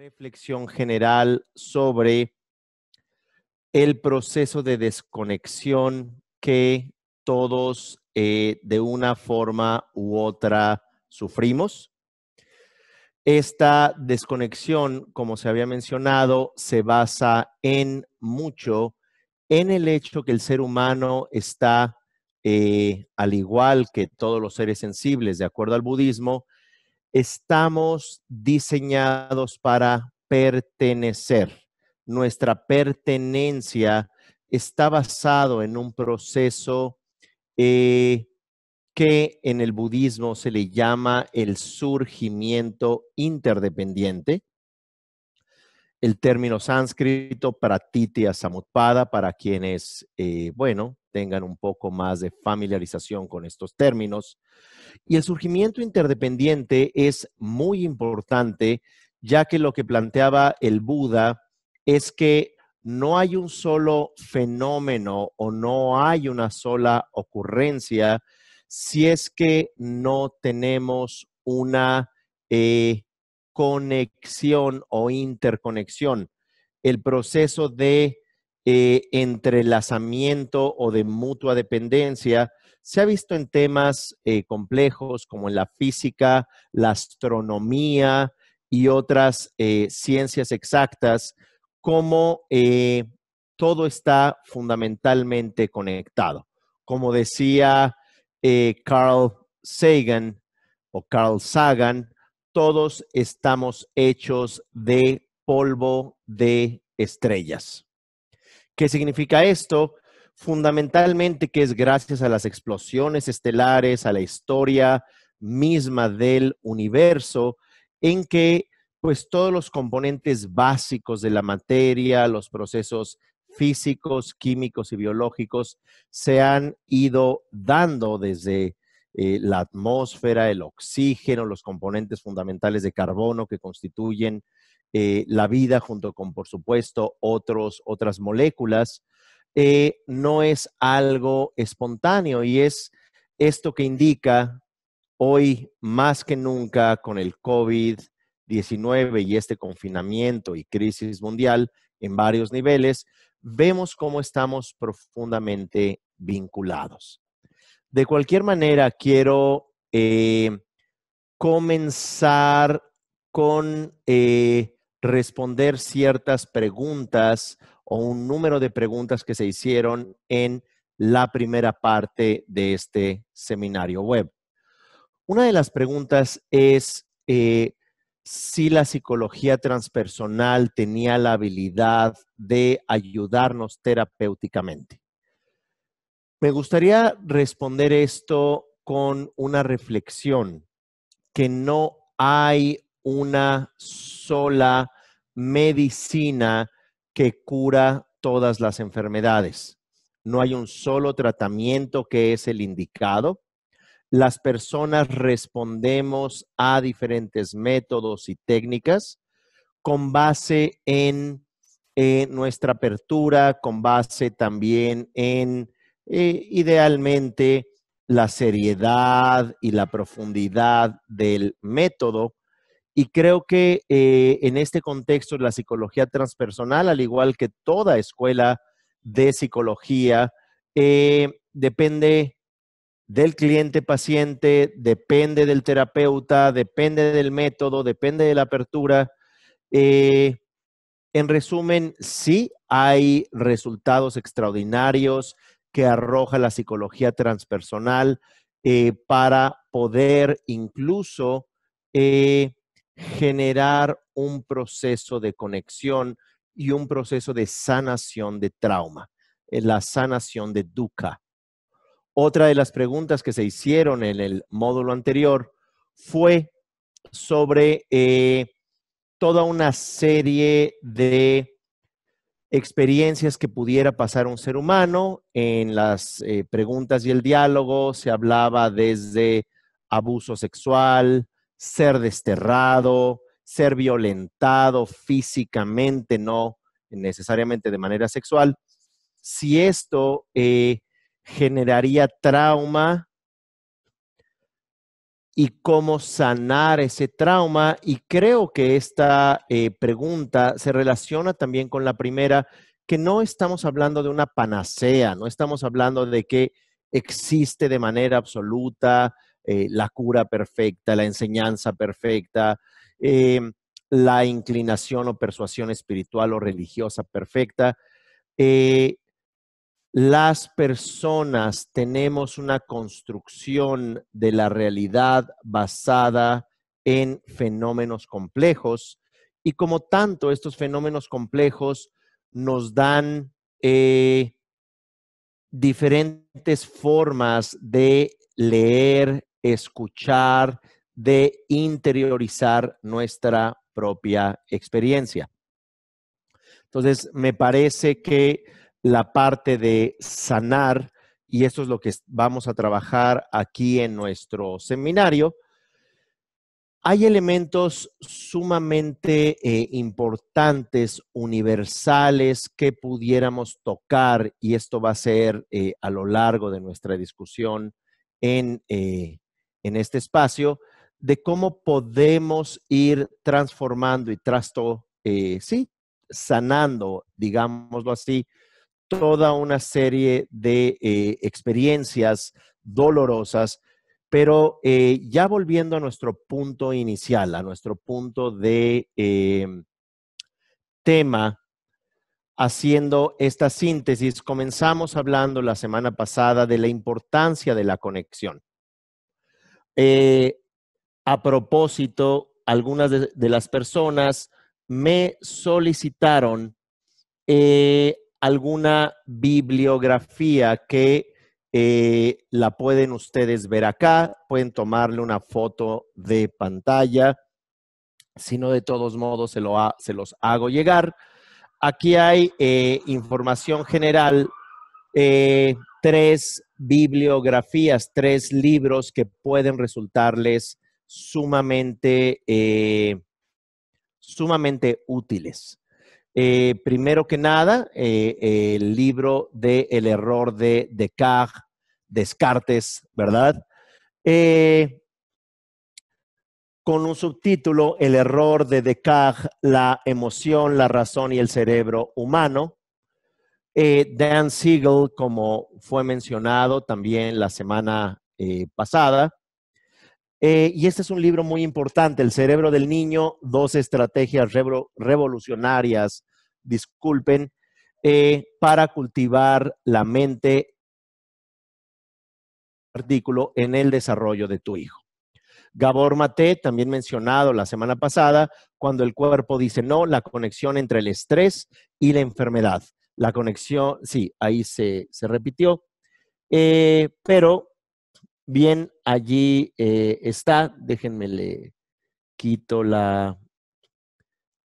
reflexión general sobre el proceso de desconexión que todos eh, de una forma u otra sufrimos. Esta desconexión, como se había mencionado, se basa en mucho en el hecho que el ser humano está, eh, al igual que todos los seres sensibles, de acuerdo al budismo, estamos diseñados para pertenecer. Nuestra pertenencia está basado en un proceso eh, que en el budismo se le llama el surgimiento interdependiente, el término sánscrito para pratitya samutpada para quienes, eh, bueno, tengan un poco más de familiarización con estos términos. Y el surgimiento interdependiente es muy importante, ya que lo que planteaba el Buda es que no hay un solo fenómeno o no hay una sola ocurrencia si es que no tenemos una eh, conexión o interconexión, el proceso de eh, entrelazamiento o de mutua dependencia se ha visto en temas eh, complejos como en la física, la astronomía y otras eh, ciencias exactas, como todo está fundamentalmente conectado. Como decía Carl Sagan o Carl Sagan, todos estamos hechos de polvo de estrellas. ¿Qué significa esto? Fundamentalmente que es gracias a las explosiones estelares, a la historia misma del universo, en que pues todos los componentes básicos de la materia, los procesos físicos, químicos y biológicos se han ido dando desde eh, la atmósfera, el oxígeno, los componentes fundamentales de carbono que constituyen eh, la vida, junto con, por supuesto, otros, otras moléculas, eh, no es algo espontáneo y es esto que indica hoy más que nunca con el COVID-19 y este confinamiento y crisis mundial en varios niveles, vemos cómo estamos profundamente vinculados. De cualquier manera, quiero eh, comenzar con eh, responder ciertas preguntas o un número de preguntas que se hicieron en la primera parte de este seminario web. Una de las preguntas es eh, si la psicología transpersonal tenía la habilidad de ayudarnos terapéuticamente. Me gustaría responder esto con una reflexión, que no hay una sola medicina que cura todas las enfermedades. No hay un solo tratamiento que es el indicado. Las personas respondemos a diferentes métodos y técnicas con base en, nuestra apertura, con base también en eh, idealmente la seriedad y la profundidad del método. Y creo que eh, en este contexto la psicología transpersonal, al igual que toda escuela de psicología, eh, depende del cliente paciente, depende del terapeuta, depende del método, depende de la apertura. en resumen, sí hay resultados extraordinarios, que arroja la psicología transpersonal eh, para poder incluso eh, generar un proceso de conexión y un proceso de sanación de trauma, eh, la sanación de duca. Otra de las preguntas que se hicieron en el módulo anterior fue sobre toda una serie de experiencias que pudiera pasar un ser humano. En las eh, preguntas y el diálogo se hablaba desde abuso sexual, ser desterrado, ser violentado físicamente, no necesariamente de manera sexual. Si esto eh, generaría trauma y cómo sanar ese trauma. Y creo que esta eh, pregunta se relaciona también con la primera, que no estamos hablando de una panacea, no estamos hablando de que existe de manera absoluta eh, la cura perfecta, la enseñanza perfecta, em, la inclinación o persuasión espiritual o religiosa perfecta. Eh, las personas tenemos una construcción de la realidad basada en fenómenos complejos y como tanto estos fenómenos complejos nos dan eh, diferentes formas de leer, escuchar, de interiorizar nuestra propia experiencia. Entonces, me parece que la parte de sanar, y eso es lo que vamos a trabajar aquí en nuestro seminario, hay elementos sumamente eh, importantes, universales, que pudiéramos tocar, y esto va a ser eh, a lo largo de nuestra discusión en, eh, en, este espacio, de cómo podemos ir transformando y trasto, sí, sanando, digámoslo así, toda una serie de eh, experiencias dolorosas, pero eh, ya volviendo a nuestro punto inicial, a nuestro punto de em, tema, haciendo esta síntesis, comenzamos hablando la semana pasada de la importancia de la conexión. Eh, a propósito, algunas de, las personas me solicitaron alguna bibliografía que eh, la pueden ustedes ver acá, pueden tomarle una foto de pantalla, si no de todos modos se, lo se los hago llegar. Aquí hay eh, información general, eh, tres bibliografías, tres libros que pueden resultarles sumamente, sumamente útiles. Eh, primero que nada, eh, el libro de El error de Descartes, ¿verdad? Eh, con un subtítulo, El error de Descartes, la emoción, la razón y el cerebro humano. Dan Siegel, como fue mencionado también la semana pasada, eh, y este es un libro muy importante, El cerebro del niño, dos estrategias revolucionarias, disculpen, eh, para cultivar la mente. Artículo en el desarrollo de tu hijo. Gabor Mate, también mencionado la semana pasada, cuando el cuerpo dice no, la conexión entre el estrés y la enfermedad. La conexión, sí, ahí se, repitió, eh, pero Bien, allí eh, está. Déjenme le quito la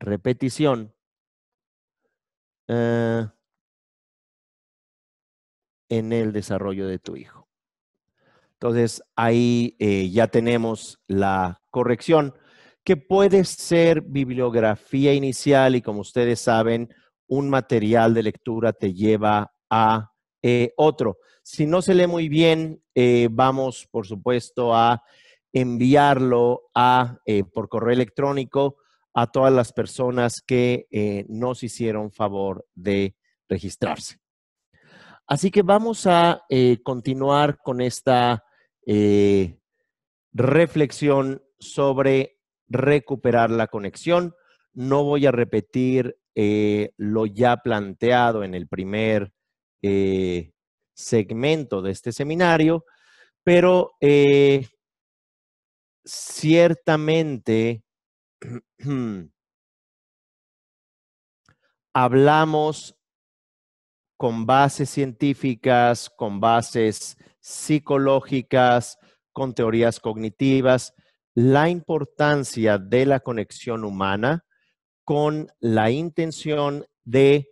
repetición. Eh, en el desarrollo de tu hijo. Entonces, ahí eh, ya tenemos la corrección, que puede ser bibliografía inicial y como ustedes saben, un material de lectura te lleva a otro. Si no se lee muy bien, eh, vamos, por supuesto, a enviarlo eh, por correo electrónico a todas las personas que eh, nos hicieron favor de registrarse. Así que vamos a continuar con esta reflexión sobre recuperar la conexión. No voy a repetir lo ya planteado en el primer segmento de este seminario, pero eh, ciertamente hablamos con bases científicas, con bases psicológicas, con teorías cognitivas, la importancia de la conexión humana con la intención de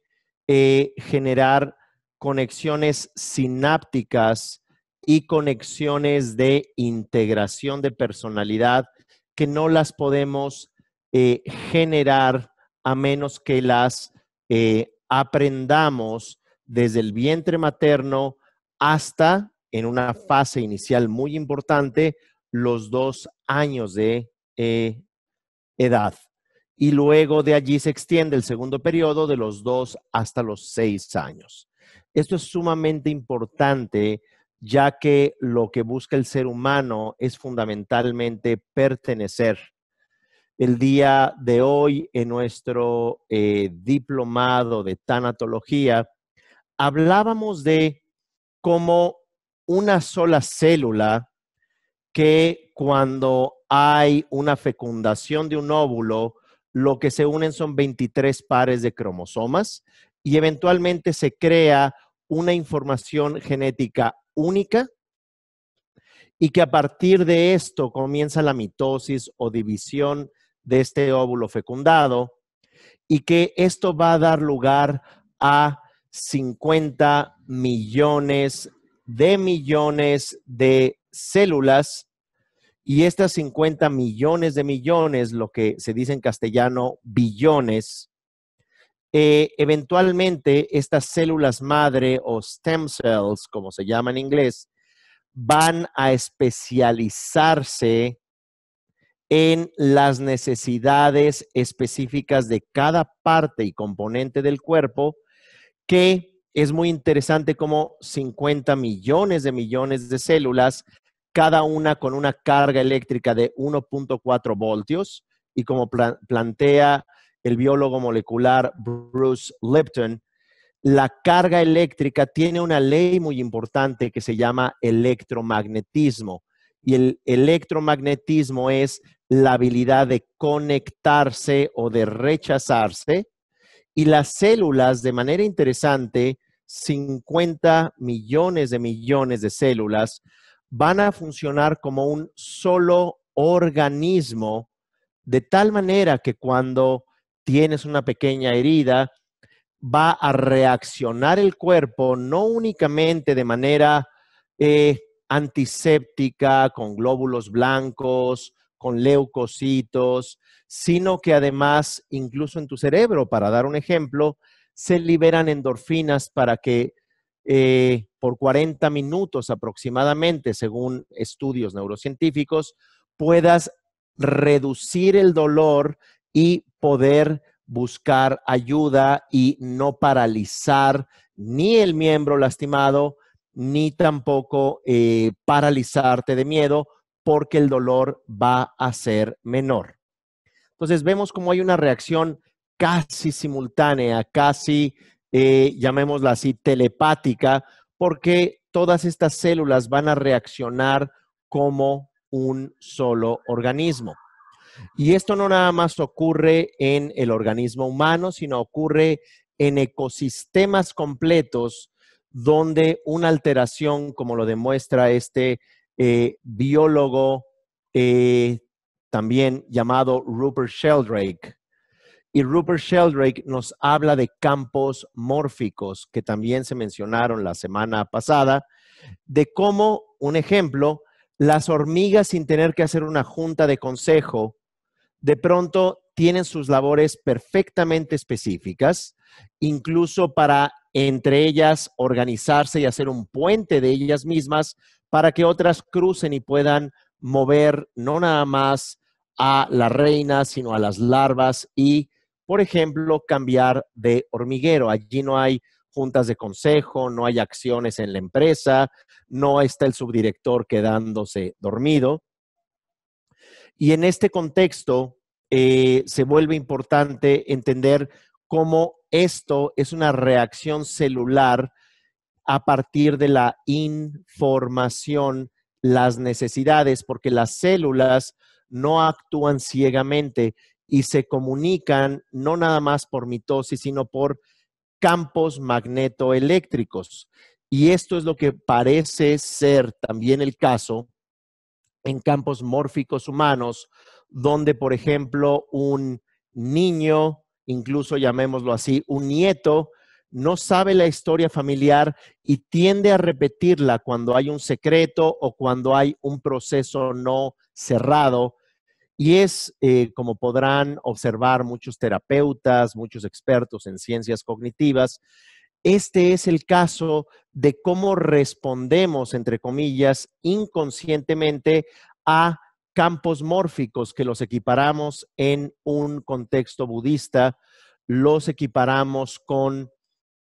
eh, generar conexiones sinápticas y conexiones de integración de personalidad que no las podemos eh, generar a menos que las eh, aprendamos desde el vientre materno hasta, en una fase inicial muy importante, los dos años de eh, edad. Y luego de allí se extiende el segundo periodo de los dos hasta los seis años. Esto es sumamente importante ya que lo que busca el ser humano es fundamentalmente pertenecer. El día de hoy, en nuestro eh, diplomado de tanatología, hablábamos de cómo una sola célula que cuando hay una fecundación de un óvulo, lo que se unen son 23 pares de cromosomas y eventualmente se crea una información genética única y que a partir de esto comienza la mitosis o división de este óvulo fecundado y que esto va a dar lugar a 50 millones de millones de células y estas 50 millones de millones, lo que se dice en castellano billones, eh, eventualmente estas células madre o stem cells, como se llama en inglés, van a especializarse en las necesidades específicas de cada parte y componente del cuerpo, que es muy interesante como 50 millones de millones de células, cada una con una carga eléctrica de 1.4 voltios, y como plantea el biólogo molecular Bruce Lipton, la carga eléctrica tiene una ley muy importante que se llama electromagnetismo. Y el electromagnetismo es la habilidad de conectarse o de rechazarse. Y las células, de manera interesante, 50 millones de millones de células van a funcionar como un solo organismo, de tal manera que cuando tienes una pequeña herida, va a reaccionar el cuerpo no únicamente de manera eh, antiséptica, con glóbulos blancos, con leucocitos, sino que además, incluso en tu cerebro, para dar un ejemplo, se liberan endorfinas para que eh, por 40 minutos aproximadamente, según estudios neurocientíficos, puedas reducir el dolor y poder buscar ayuda y no paralizar ni el miembro lastimado, ni tampoco eh, paralizarte de miedo, porque el dolor va a ser menor. Entonces vemos cómo hay una reacción casi simultánea, casi, eh, llamémosla así, telepática, porque todas estas células van a reaccionar como un solo organismo. Y esto no nada más ocurre en el organismo humano, sino ocurre en ecosistemas completos donde una alteración, como lo demuestra este eh, biólogo eh, también llamado Rupert Sheldrake, y Rupert Sheldrake nos habla de campos mórficos, que también se mencionaron la semana pasada, de cómo, un ejemplo, las hormigas sin tener que hacer una junta de consejo de pronto tienen sus labores perfectamente específicas, incluso para entre ellas organizarse y hacer un puente de ellas mismas para que otras crucen y puedan mover no nada más a la reina, sino a las larvas y, por ejemplo, cambiar de hormiguero. Allí no hay juntas de consejo, no hay acciones en la empresa, no está el subdirector quedándose dormido. Y en este contexto eh, se vuelve importante entender cómo esto es una reacción celular a partir de la información, las necesidades, porque las células no actúan ciegamente y se comunican no nada más por mitosis, sino por campos magnetoeléctricos. Y esto es lo que parece ser también el caso en campos mórficos humanos, donde, por ejemplo, un niño, incluso llamémoslo así, un nieto, no sabe la historia familiar y tiende a repetirla cuando hay un secreto o cuando hay un proceso no cerrado. Y es, eh, como podrán observar muchos terapeutas, muchos expertos en ciencias cognitivas, este es el caso de cómo respondemos, entre comillas, inconscientemente a campos mórficos que los equiparamos en un contexto budista, los equiparamos con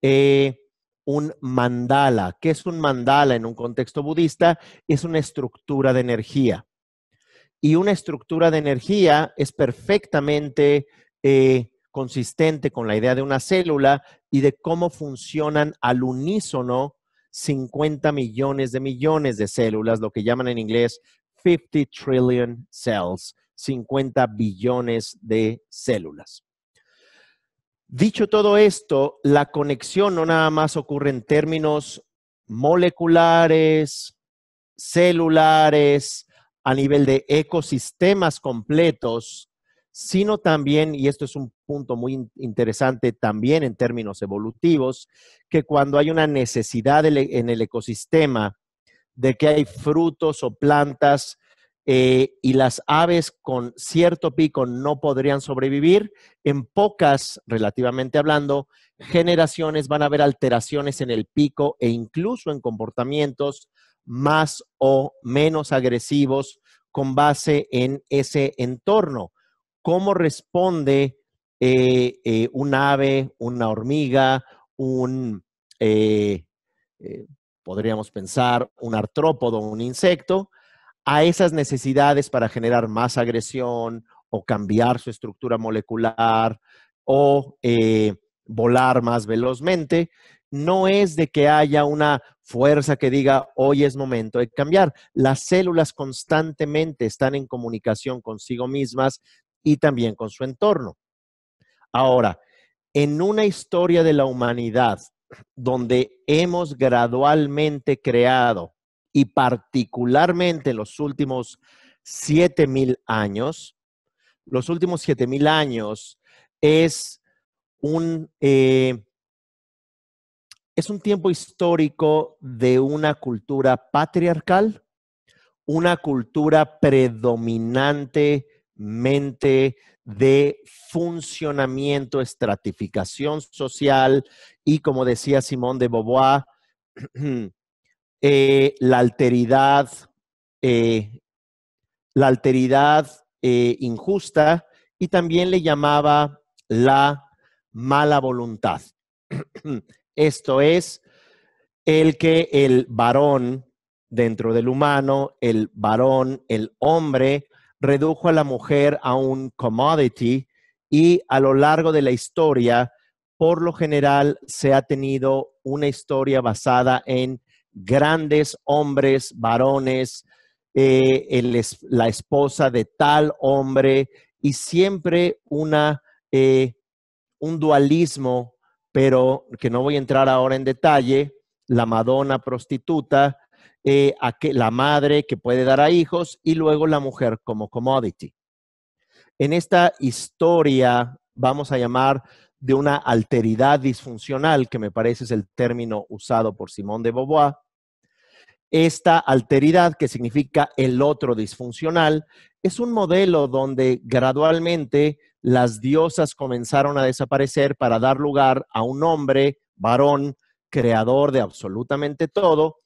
eh, un mandala. ¿Qué es un mandala en un contexto budista? Es una estructura de energía. Y una estructura de energía es perfectamente eh, consistente con la idea de una célula y de cómo funcionan al unísono 50 millones de millones de células, lo que llaman en inglés 50 trillion cells, 50 billones de células. Dicho todo esto, la conexión no nada más ocurre en términos moleculares, celulares, a nivel de ecosistemas completos, sino también, y esto es un punto muy interesante también en términos evolutivos, que cuando hay una necesidad e-, en el ecosistema de que hay frutos o plantas eh, y las aves con cierto pico no podrían sobrevivir, en pocas, relativamente hablando, generaciones van a haber alteraciones en el pico e incluso en comportamientos más o menos agresivos con base en ese entorno cómo responde eh, eh, un ave, una hormiga, un, eh, podríamos pensar, un artrópodo, un insecto, a esas necesidades para generar más agresión o cambiar su estructura molecular o volar más velozmente, no es de que haya una fuerza que diga, hoy es momento de cambiar. Las células constantemente están en comunicación consigo mismas, y también con su entorno. Ahora, en una historia de la humanidad donde hemos gradualmente creado y particularmente en los últimos 7000 años, los últimos 7000 años es un, eh, es un tiempo histórico de una cultura patriarcal, una cultura predominante mente de funcionamiento, estratificación social y, como decía Simón de Beauvoir, eh, la alteridad, eh, la alteridad eh, injusta y también le llamaba la mala voluntad. Esto es el que el varón dentro del humano, el varón, el hombre, redujo a la mujer a un commodity y a lo largo de la historia, por lo general, se ha tenido una historia basada en grandes hombres, varones, eh, la esposa de tal hombre y siempre una, eh, un dualismo, pero que no voy a entrar ahora en detalle, la Madonna prostituta, eh, a que, la madre que puede dar a hijos y luego la mujer como commodity. En esta historia, vamos a llamar de una alteridad disfuncional, que me parece es el término usado por Simón de Beauvoir, esta alteridad, que significa el otro disfuncional, es un modelo donde gradualmente las diosas comenzaron a desaparecer para dar lugar a un hombre, varón, creador de absolutamente todo,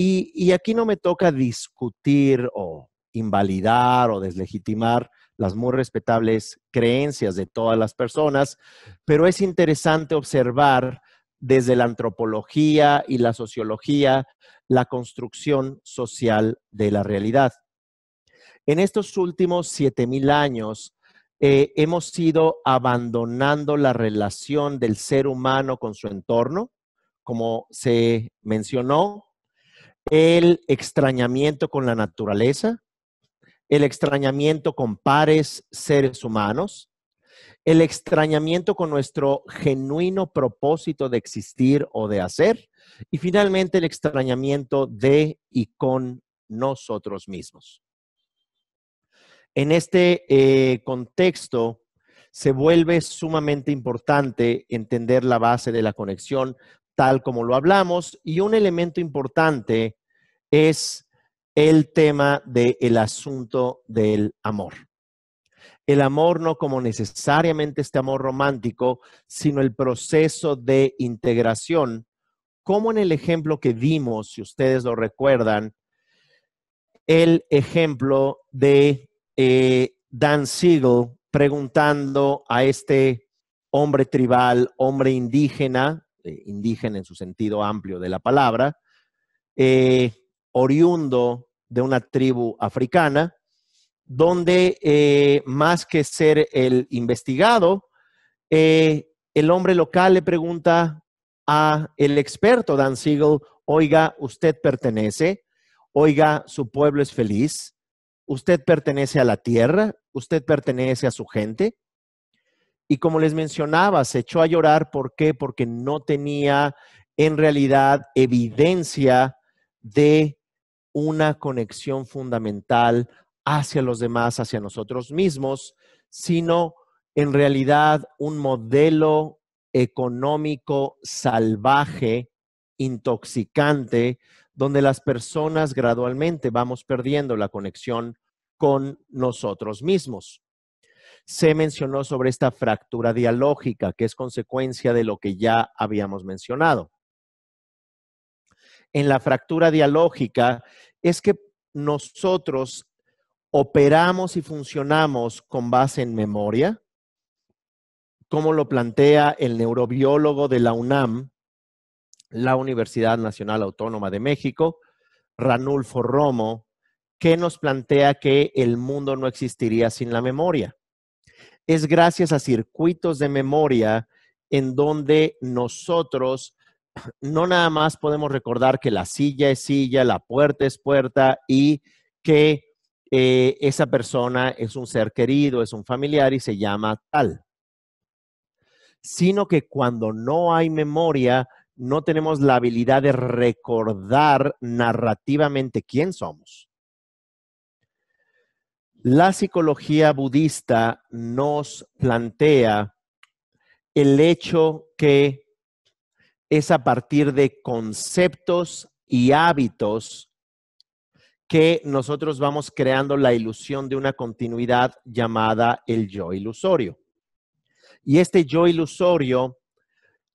y, aquí no me toca discutir o invalidar o deslegitimar las muy respetables creencias de todas las personas, pero es interesante observar desde la antropología y la sociología la construcción social de la realidad. En estos últimos 7.000 años eh, hemos ido abandonando la relación del ser humano con su entorno, como se mencionó, el extrañamiento con la naturaleza, el extrañamiento con pares seres humanos, el extrañamiento con nuestro genuino propósito de existir o de hacer, y finalmente el extrañamiento de y con nosotros mismos. En este eh, contexto se vuelve sumamente importante entender la base de la conexión tal como lo hablamos y un elemento importante es el tema del asunto del amor. El amor no como necesariamente este amor romántico, sino el proceso de integración, como en el ejemplo que dimos, si ustedes lo recuerdan, el ejemplo de eh, Dan Siegel preguntando a este hombre tribal, hombre indígena, eh, indígena en su sentido amplio de la palabra, eh, oriundo de una tribu africana, donde eh, más que ser el investigado, eh, el hombre local le pregunta a el experto Dan Siegel, oiga, usted pertenece, oiga, su pueblo es feliz, usted pertenece a la tierra, usted pertenece a su gente. Y como les mencionaba, se echó a llorar. ¿Por qué? Porque no tenía en realidad evidencia de una conexión fundamental hacia los demás, hacia nosotros mismos, sino en realidad un modelo económico salvaje, intoxicante, donde las personas gradualmente vamos perdiendo la conexión con nosotros mismos. Se mencionó sobre esta fractura dialógica, que es consecuencia de lo que ya habíamos mencionado en la fractura dialógica es que nosotros operamos y funcionamos con base en memoria, como lo plantea el neurobiólogo de la UNAM, la Universidad Nacional Autónoma de México, Ranulfo Romo, que nos plantea que el mundo no existiría sin la memoria. Es gracias a circuitos de memoria en donde nosotros no nada más podemos recordar que la silla es silla, la puerta es puerta y que eh, esa persona es un ser querido, es un familiar y se llama tal, sino que cuando no hay memoria, no tenemos la habilidad de recordar narrativamente quién somos. La psicología budista nos plantea el hecho que es a partir de conceptos y hábitos que nosotros vamos creando la ilusión de una continuidad llamada el yo ilusorio. Y este yo ilusorio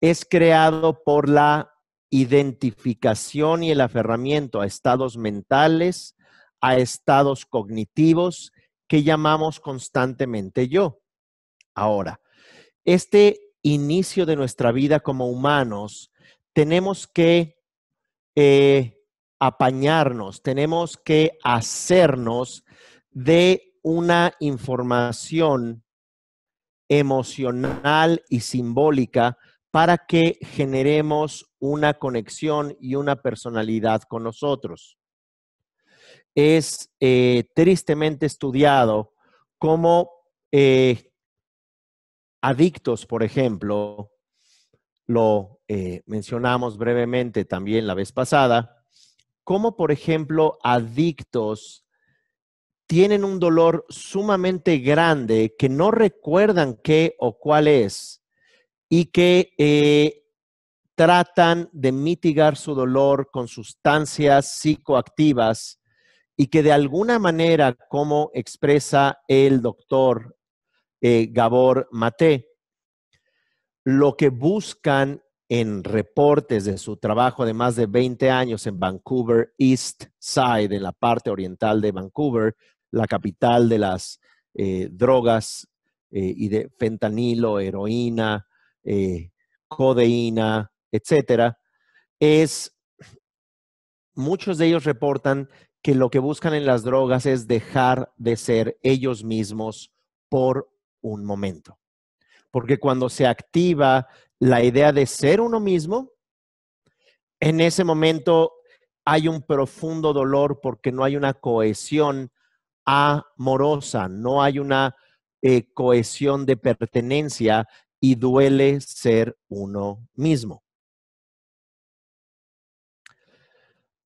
es creado por la identificación y el aferramiento a estados mentales, a estados cognitivos que llamamos constantemente yo. Ahora, este inicio de nuestra vida como humanos, tenemos que eh, apañarnos, tenemos que hacernos de una información emocional y simbólica para que generemos una conexión y una personalidad con nosotros. Es eh, tristemente estudiado cómo eh, adictos, por ejemplo, lo eh, mencionamos brevemente también la vez pasada, como por ejemplo adictos tienen un dolor sumamente grande que no recuerdan qué o cuál es y que eh, tratan de mitigar su dolor con sustancias psicoactivas y que de alguna manera, como expresa el doctor eh, Gabor Maté. Lo que buscan en reportes de su trabajo de más de 20 años en Vancouver East Side, en la parte oriental de Vancouver, la capital de las eh, drogas eh, y de fentanilo, heroína, codeína, etcétera, es muchos de ellos reportan que lo que buscan en las drogas es dejar de ser ellos mismos por un momento. Porque cuando se activa la idea de ser uno mismo, en ese momento hay un profundo dolor porque no hay una cohesión amorosa, no hay una eh, cohesión de pertenencia y duele ser uno mismo.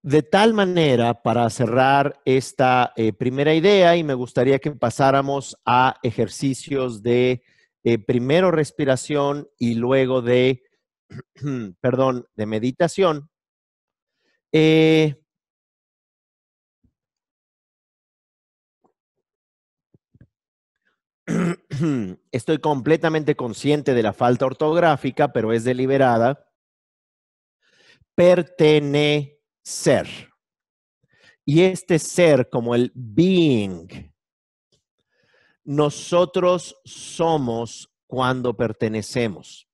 De tal manera, para cerrar esta eh, primera idea, y me gustaría que pasáramos a ejercicios de eh, primero respiración y luego de, perdón, de meditación. Eh, estoy completamente consciente de la falta ortográfica, pero es deliberada. Pertene ser. Y este ser, como el being, nosotros somos cuando pertenecemos.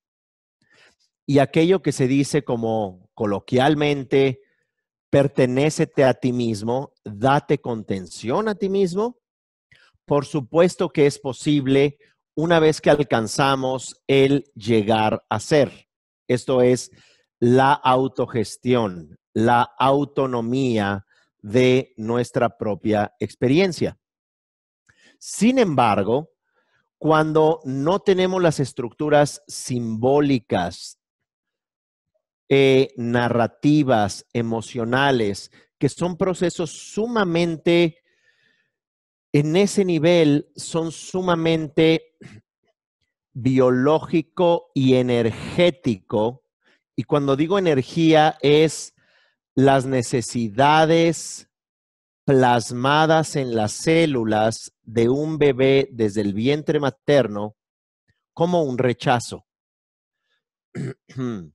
Y aquello que se dice como coloquialmente, pertenécete a ti mismo, date contención a ti mismo, por supuesto que es posible una vez que alcanzamos el llegar a ser. Esto es la autogestión, la autonomía de nuestra propia experiencia. Sin embargo, cuando no tenemos las estructuras simbólicas, eh, narrativas, emocionales, que son procesos sumamente, en ese nivel, son sumamente biológico y energético. Y cuando digo energía es las necesidades plasmadas en las células de un bebé desde el vientre materno como un rechazo. El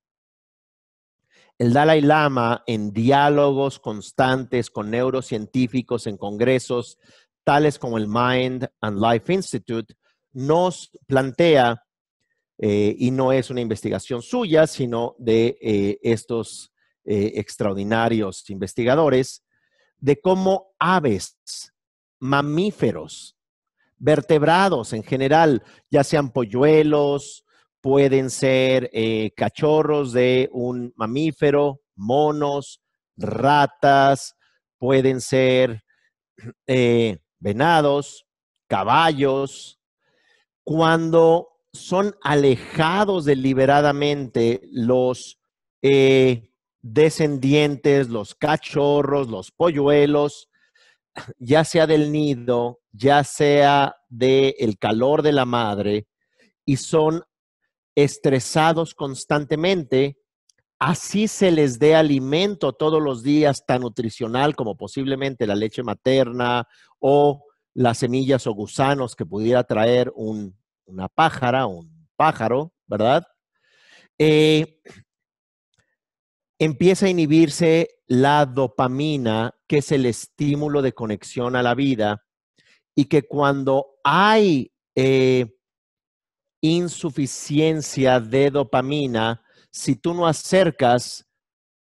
Dalai Lama, en diálogos constantes con neurocientíficos en congresos, tales como el Mind and Life Institute, nos plantea, eh, y no es una investigación suya, sino de eh, estos eh, extraordinarios investigadores, de cómo aves, mamíferos, vertebrados en general, ya sean polluelos, pueden ser eh, cachorros de un mamífero, monos, ratas, pueden ser eh, venados, caballos, cuando son alejados deliberadamente los descendientes, los cachorros, los polluelos, ya sea del nido, ya sea del calor de la madre, y son estresados constantemente, así se les dé alimento todos los días tan nutricional como posiblemente la leche materna o las semillas o gusanos que pudiera traer una pájara, un pájaro, ¿verdad? Eh, empieza a inhibirse la dopamina, que es el estímulo de conexión a la vida, y que cuando hay eh, insuficiencia de dopamina, si tú no acercas,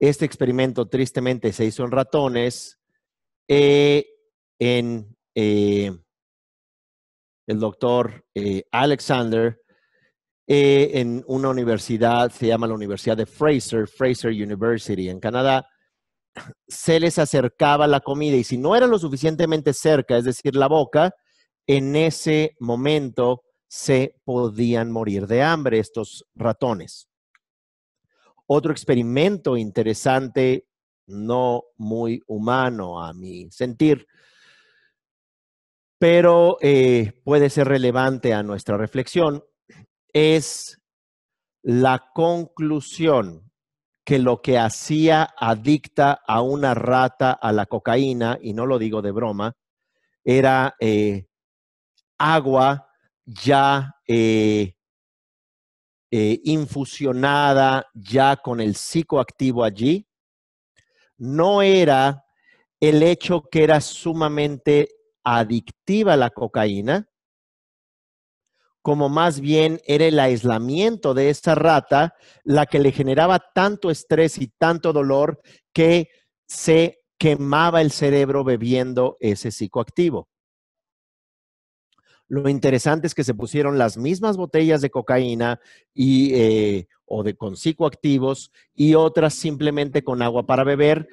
este experimento tristemente se hizo en ratones, eh, en eh, el doctor Alexander eh, en una universidad, se llama la Universidad de Fraser, Fraser University en Canadá, se les acercaba la comida y si no era lo suficientemente cerca, es decir, la boca, en ese momento se podían morir de hambre estos ratones. Otro experimento interesante, no muy humano a mi sentir, pero eh, puede ser relevante a nuestra reflexión, es la conclusión que lo que hacía adicta a una rata a la cocaína, y no lo digo de broma, era eh, agua ya eh, eh, infusionada, ya con el psicoactivo allí, no era el hecho que era sumamente adictiva la cocaína, como más bien era el aislamiento de esa rata la que le generaba tanto estrés y tanto dolor que se quemaba el cerebro bebiendo ese psicoactivo. Lo interesante es que se pusieron las mismas botellas de cocaína y, eh, o de con psicoactivos y otras simplemente con agua para beber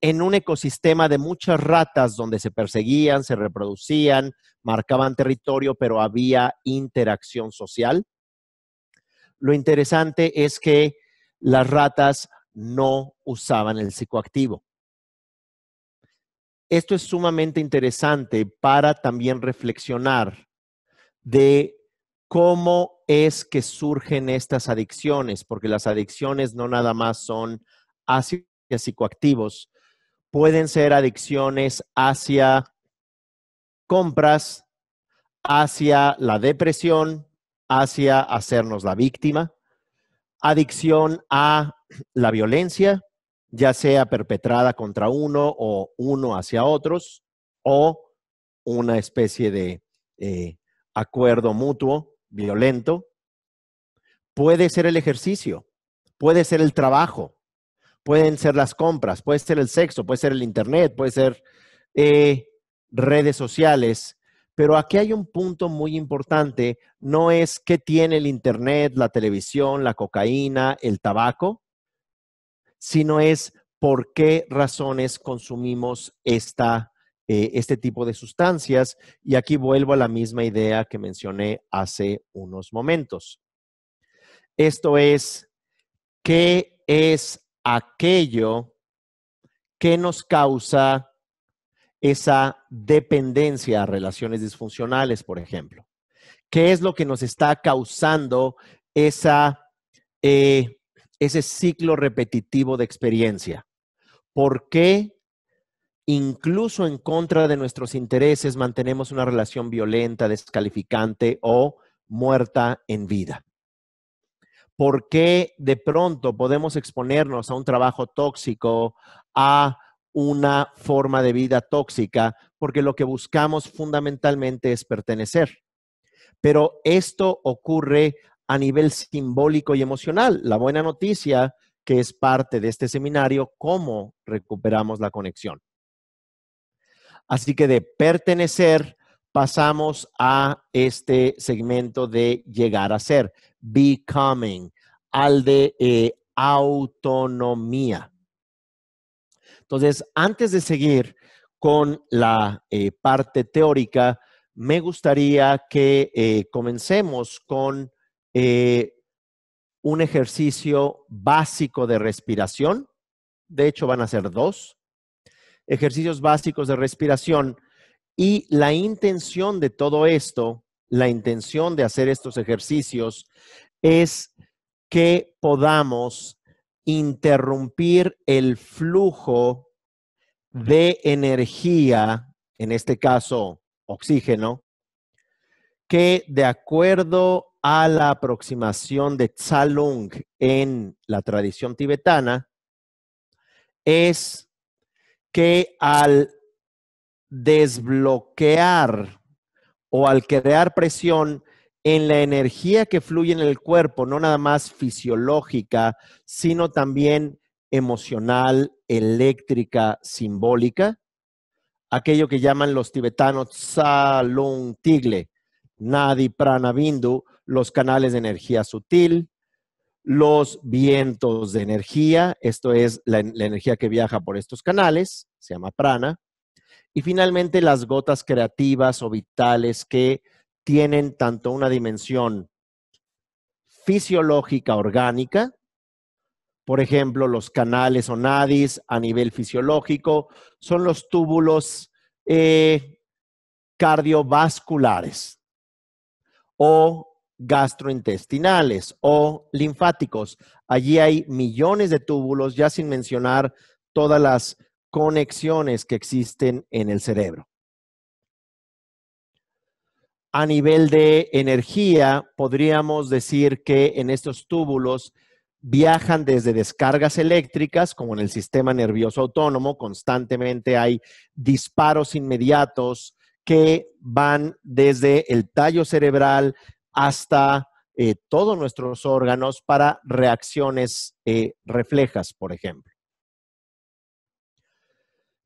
en un ecosistema de muchas ratas donde se perseguían, se reproducían, marcaban territorio, pero había interacción social. Lo interesante es que las ratas no usaban el psicoactivo. Esto es sumamente interesante para también reflexionar de cómo es que surgen estas adicciones, porque las adicciones no nada más son ácidos, psicoactivos pueden ser adicciones hacia compras, hacia la depresión, hacia hacernos la víctima, adicción a la violencia, ya sea perpetrada contra uno o uno hacia otros, o una especie de eh, acuerdo mutuo violento. Puede ser el ejercicio, puede ser el trabajo, pueden ser las compras, puede ser el sexo, puede ser el internet, puede ser eh, redes sociales. Pero aquí hay un punto muy importante, no es qué tiene el internet, la televisión, la cocaína, el tabaco, sino es por qué razones consumimos eh, este tipo de sustancias. Y aquí vuelvo a la misma idea que mencioné hace unos momentos. Esto es, ¿qué es aquello que nos causa esa dependencia a relaciones disfuncionales, por ejemplo. ¿Qué es lo que nos está causando esa, eh, ese ciclo repetitivo de experiencia? ¿Por qué incluso en contra de nuestros intereses, mantenemos una relación violenta, descalificante o muerta en vida por qué de pronto podemos exponernos a un trabajo tóxico, a una forma de vida tóxica, porque lo que buscamos fundamentalmente es pertenecer. Pero esto ocurre a nivel simbólico y emocional. La buena noticia que es parte de este seminario, cómo recuperamos la conexión. Así que de pertenecer pasamos a este segmento de llegar a ser becoming, al de eh, autonomía. Entonces, antes de seguir con la eh, parte teórica, me gustaría que eh, comencemos con un ejercicio básico de respiración. De hecho, van a ser dos ejercicios básicos de respiración. Y la intención de todo esto la intención de hacer estos ejercicios es que podamos interrumpir el flujo de energía, en este caso oxígeno, que de acuerdo a la aproximación de Tsalung en la tradición tibetana, es que al desbloquear o al crear presión en la energía que fluye en el cuerpo, no nada más fisiológica, sino también emocional, eléctrica, simbólica, aquello que llaman los tibetanos Salung Tigle, Nadi Prana Bindu, los canales de energía sutil, los vientos de energía, esto es la energía que viaja por estos canales, se llama prana, y finalmente, las gotas creativas o vitales que tienen tanto una dimensión fisiológica orgánica, por ejemplo, los canales o nadis a nivel fisiológico, son los túbulos eh, cardiovasculares o gastrointestinales o linfáticos. Allí hay millones de túbulos, ya sin mencionar todas las conexiones que existen en el cerebro. A nivel de energía, podríamos decir que en estos túbulos viajan desde descargas eléctricas, como en el sistema nervioso autónomo, constantemente hay disparos inmediatos que van desde el tallo cerebral hasta eh, todos nuestros órganos para reacciones eh, reflejas, por ejemplo.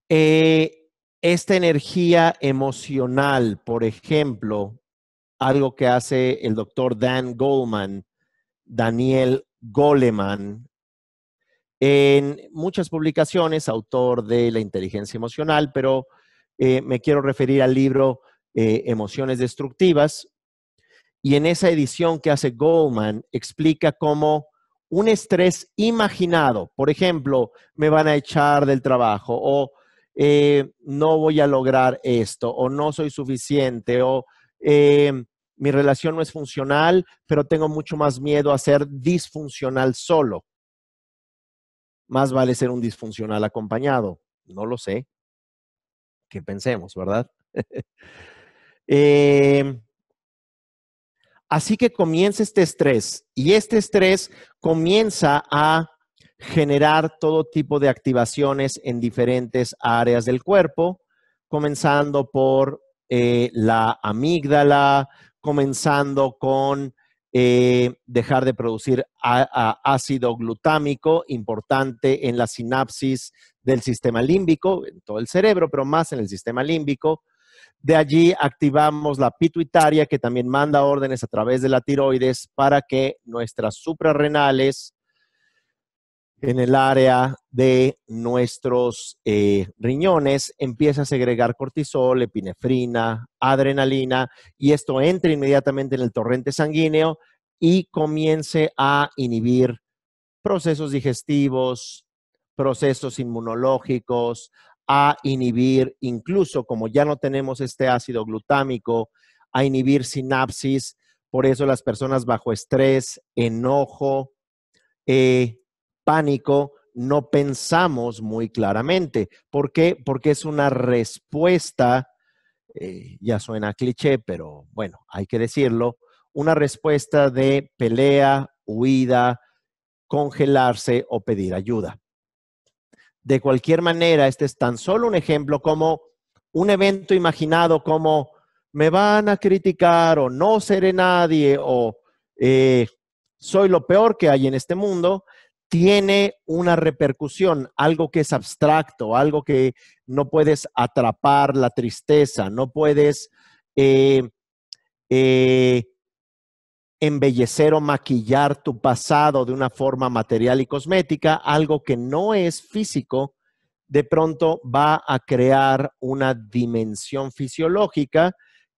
Eh, esta energía emocional, por ejemplo, algo que hace el doctor Dan Goleman, Daniel Goleman, en muchas publicaciones, autor de La inteligencia emocional, pero eh, me quiero referir al libro eh, Emociones Destructivas. Y en esa edición que hace Goleman, explica cómo un estrés imaginado, por ejemplo, me van a echar del trabajo o eh, no voy a lograr esto o no soy suficiente o eh, mi relación no es funcional, pero tengo mucho más miedo a ser disfuncional solo. Más vale ser un disfuncional acompañado. No lo sé. ¿Qué pensemos, verdad? Em, así que comienza este estrés y este estrés comienza a generar todo tipo de activaciones en diferentes áreas del cuerpo, comenzando por eh, la amígdala, comenzando con eh, dejar de producir ácido glutámico, importante en la sinapsis del sistema límbico, en todo el cerebro, pero más en el sistema límbico. De allí activamos la pituitaria, que también manda órdenes a través de la tiroides para que nuestras suprarrenales en el área de nuestros eh, riñones empieza a segregar cortisol, epinefrina, adrenalina, y esto entra inmediatamente en el torrente sanguíneo y comience a inhibir procesos digestivos, procesos inmunológicos, a inhibir incluso, como ya no tenemos este ácido glutámico, a inhibir sinapsis. Por eso las personas bajo estrés, enojo, eh, pánico, no pensamos muy claramente. ¿Por qué? Porque es una respuesta, eh, ya suena cliché, pero bueno, hay que decirlo, una respuesta de pelea, huida, congelarse o pedir ayuda. De cualquier manera, este es tan solo un ejemplo como un evento imaginado como me van a criticar o no seré nadie o eh, soy lo peor que hay en este mundo, tiene una repercusión, algo que es abstracto, algo que no puedes atrapar la tristeza, no puedes eh, eh, embellecer o maquillar tu pasado de una forma material y cosmética, algo que no es físico, de pronto va a crear una dimensión fisiológica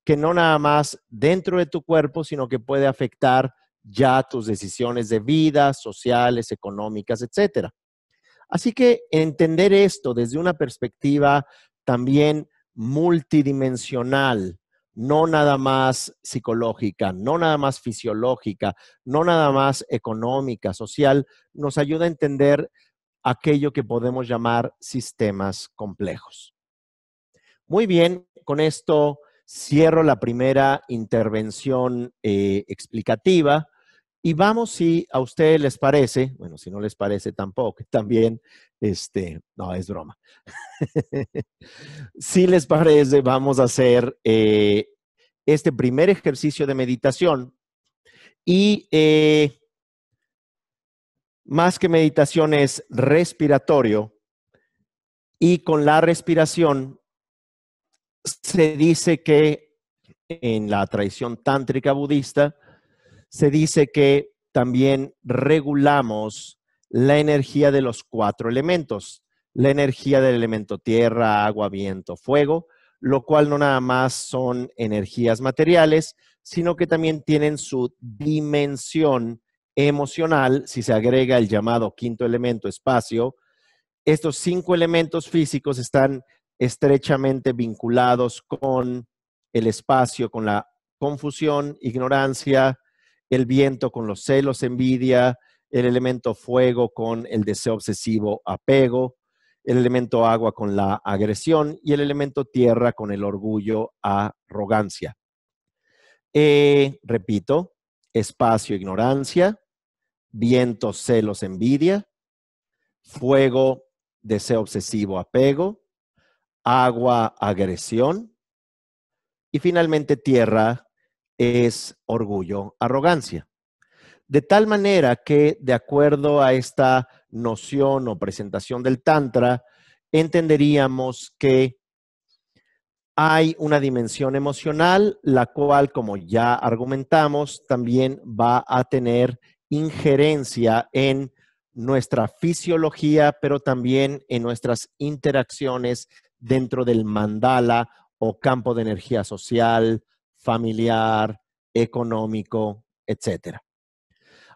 que no nada más dentro de tu cuerpo, sino que puede afectar ya tus decisiones de vida, sociales, económicas, etc. Así que entender esto desde una perspectiva también multidimensional, no nada más psicológica, no nada más fisiológica, no nada más económica, social, nos ayuda a entender aquello que podemos llamar sistemas complejos. Muy bien, con esto cierro la primera intervención eh, explicativa y vamos, si a ustedes les parece, bueno, si no les parece tampoco, también, este, no, es broma. si les parece, vamos a hacer eh, este primer ejercicio de meditación. Y eh, más que meditación es respiratorio. Y con la respiración se dice que en la tradición tántrica budista, se dice que también regulamos la energía de los cuatro elementos, la energía del elemento tierra, agua, viento, fuego, lo cual no nada más son energías materiales, sino que también tienen su dimensión emocional, si se agrega el llamado quinto elemento, espacio. Estos cinco elementos físicos están estrechamente vinculados con el espacio, con la confusión, ignorancia, el viento con los celos, envidia, el elemento fuego con el deseo obsesivo, apego, el elemento agua con la agresión y el elemento tierra con el orgullo, arrogancia. Eh, repito, espacio, ignorancia, viento, celos, envidia, fuego, deseo obsesivo, apego, agua, agresión y finalmente tierra, es orgullo, arrogancia. De tal manera que, de acuerdo a esta noción o presentación del Tantra, entenderíamos que hay una dimensión emocional, la cual, como ya argumentamos, también va a tener injerencia en nuestra fisiología, pero también en nuestras interacciones dentro del mandala o campo de energía social, familiar, económico, etc.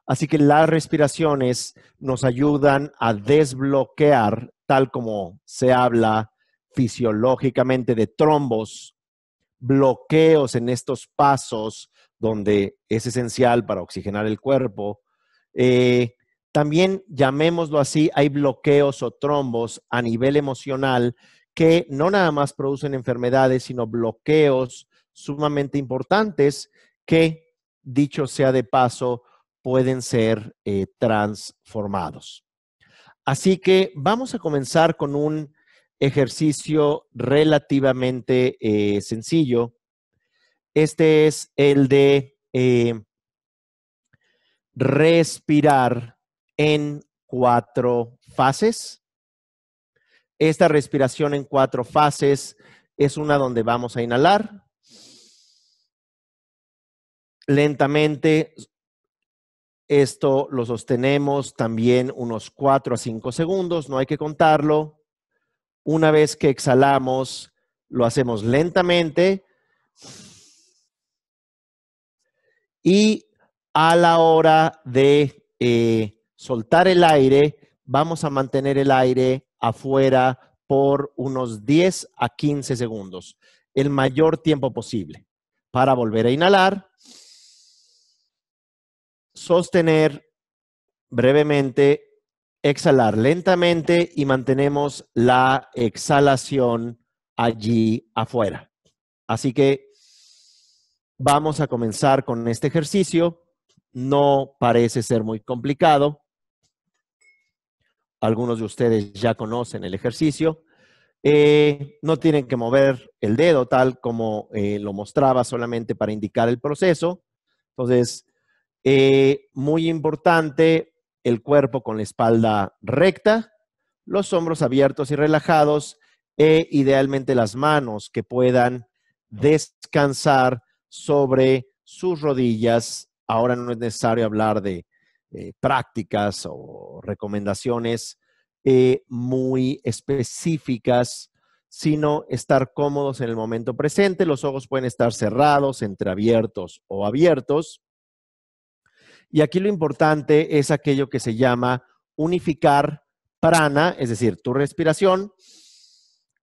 Así que las respiraciones nos ayudan a desbloquear, tal como se habla fisiológicamente de trombos, bloqueos en estos pasos donde es esencial para oxigenar el cuerpo. Eh, también, llamémoslo así, hay bloqueos o trombos a nivel emocional que no nada más producen enfermedades, sino bloqueos sumamente importantes que, dicho sea de paso, pueden ser eh, transformados. Así que vamos a comenzar con un ejercicio relativamente eh, sencillo. Este es el de eh, respirar en cuatro fases. Esta respiración en cuatro fases es una donde vamos a inhalar, Lentamente esto lo sostenemos también unos 4 a 5 segundos, no hay que contarlo. Una vez que exhalamos, lo hacemos lentamente. Y a la hora de eh, soltar el aire, vamos a mantener el aire afuera por unos 10 a 15 segundos, el mayor tiempo posible, para volver a inhalar sostener brevemente, exhalar lentamente y mantenemos la exhalación allí afuera. Así que vamos a comenzar con este ejercicio. No parece ser muy complicado. Algunos de ustedes ya conocen el ejercicio. Eh, no tienen que mover el dedo tal como eh, lo mostraba solamente para indicar el proceso. Entonces, eh, muy importante, el cuerpo con la espalda recta, los hombros abiertos y relajados e idealmente las manos que puedan descansar sobre sus rodillas. Ahora no es necesario hablar de eh, prácticas o recomendaciones eh, muy específicas, sino estar cómodos en el momento presente. Los ojos pueden estar cerrados, entreabiertos o abiertos. Y aquí lo importante es aquello que se llama unificar prana, es decir, tu respiración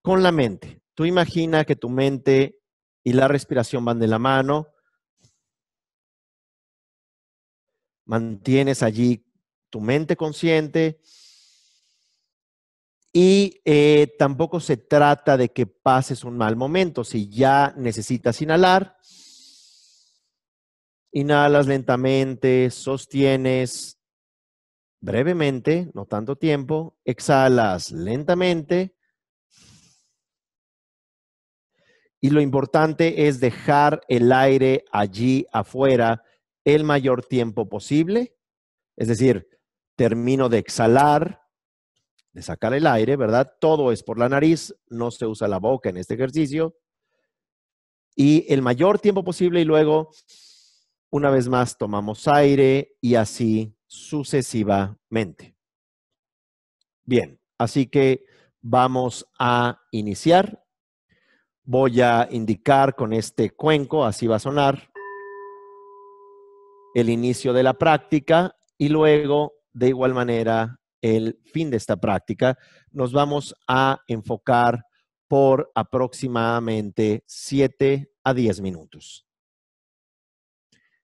con la mente. Tú imagina que tu mente y la respiración van de la mano. Mantienes allí tu mente consciente y eh, tampoco se trata de que pases un mal momento. Si ya necesitas inhalar, Inhalas lentamente, sostienes brevemente, no tanto tiempo. Exhalas lentamente. Y lo importante es dejar el aire allí afuera el mayor tiempo posible. Es decir, termino de exhalar, de sacar el aire, ¿verdad? Todo es por la nariz, no se usa la boca en este ejercicio. Y el mayor tiempo posible y luego una vez más tomamos aire y así sucesivamente. Bien, así que vamos a iniciar. Voy a indicar con este cuenco, así va a sonar, el inicio de la práctica y luego, de igual manera, el fin de esta práctica. Nos vamos a enfocar por aproximadamente 7 a 10 minutos.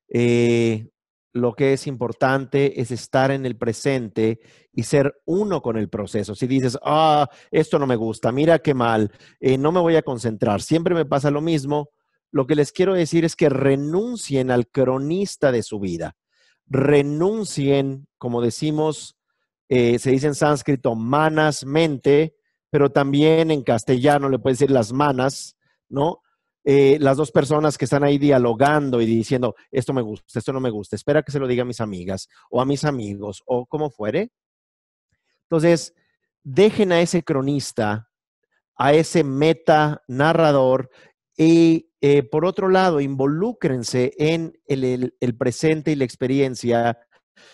Eh, lo que es importante es estar en el presente y ser uno con el proceso. Si dices, ah, esto no me gusta, mira qué mal, eh, no me voy a concentrar, siempre me pasa lo mismo, lo que les quiero decir es que renuncien al cronista de su vida. Renuncien, como decimos, eh, se dice en sánscrito, manas, mente, pero también en castellano le puede decir las manas, ¿no? Eh, las dos personas que están ahí dialogando y diciendo, esto me gusta, esto no me gusta, espera que se lo diga a mis amigas o a mis amigos o como fuere. Entonces, dejen a ese cronista, a ese meta narrador y eh, por otro lado, involúcrense en el presente y la experiencia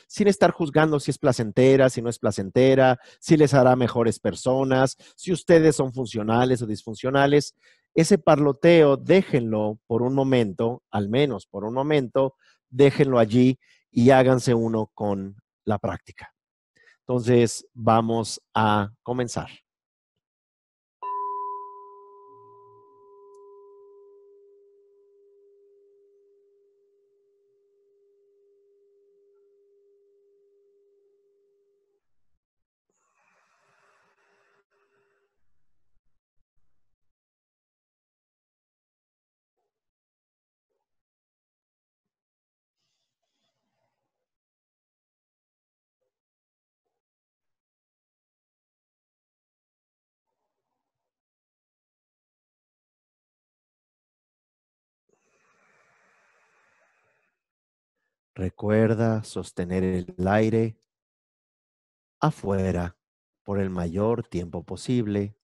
sin estar juzgando si es placentera, si no es placentera, si les hará mejores personas, si ustedes son funcionales o disfuncionales, ese parloteo, déjenlo por un momento, al menos por un momento, déjenlo allí y háganse uno con la práctica. Entonces, vamos a comenzar. Recuerda sostener el aire afuera por el mayor tiempo posible.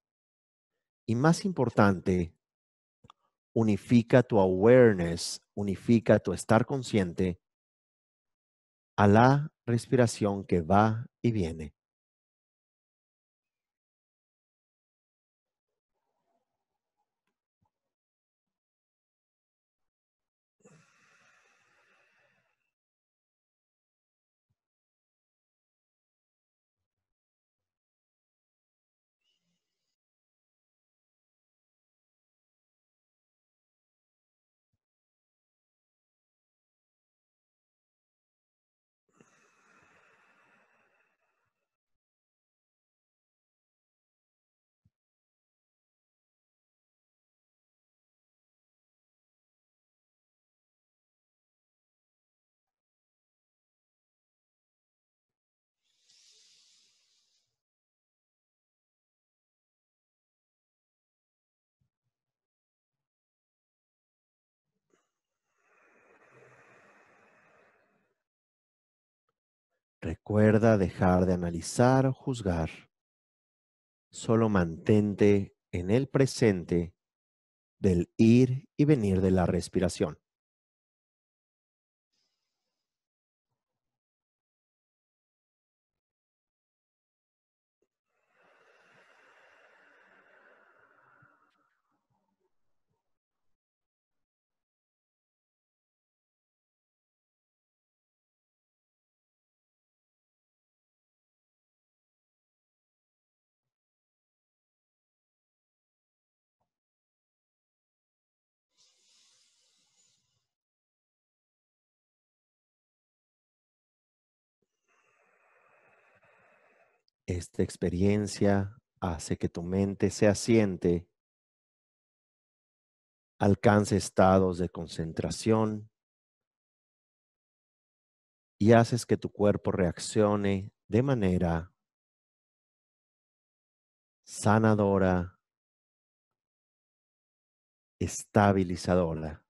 Y más importante, unifica tu awareness, unifica tu estar consciente a la respiración que va y viene. Recuerda dejar de analizar o juzgar. Solo mantente en el presente del ir y venir de la respiración. Esta experiencia hace que tu mente se asiente, alcance estados de concentración y haces que tu cuerpo reaccione de manera sanadora, estabilizadora.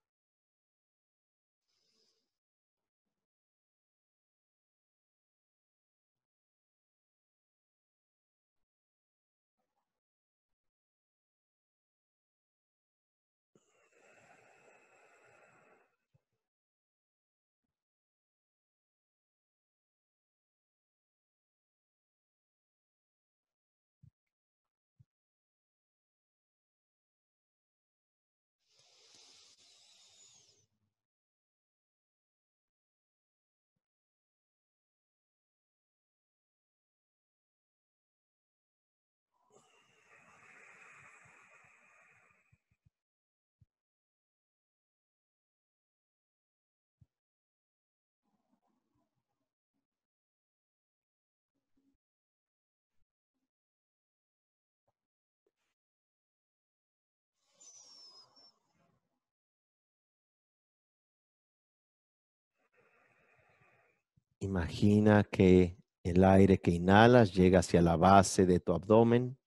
Imagina que el aire que inhalas llega hacia la base de tu abdomen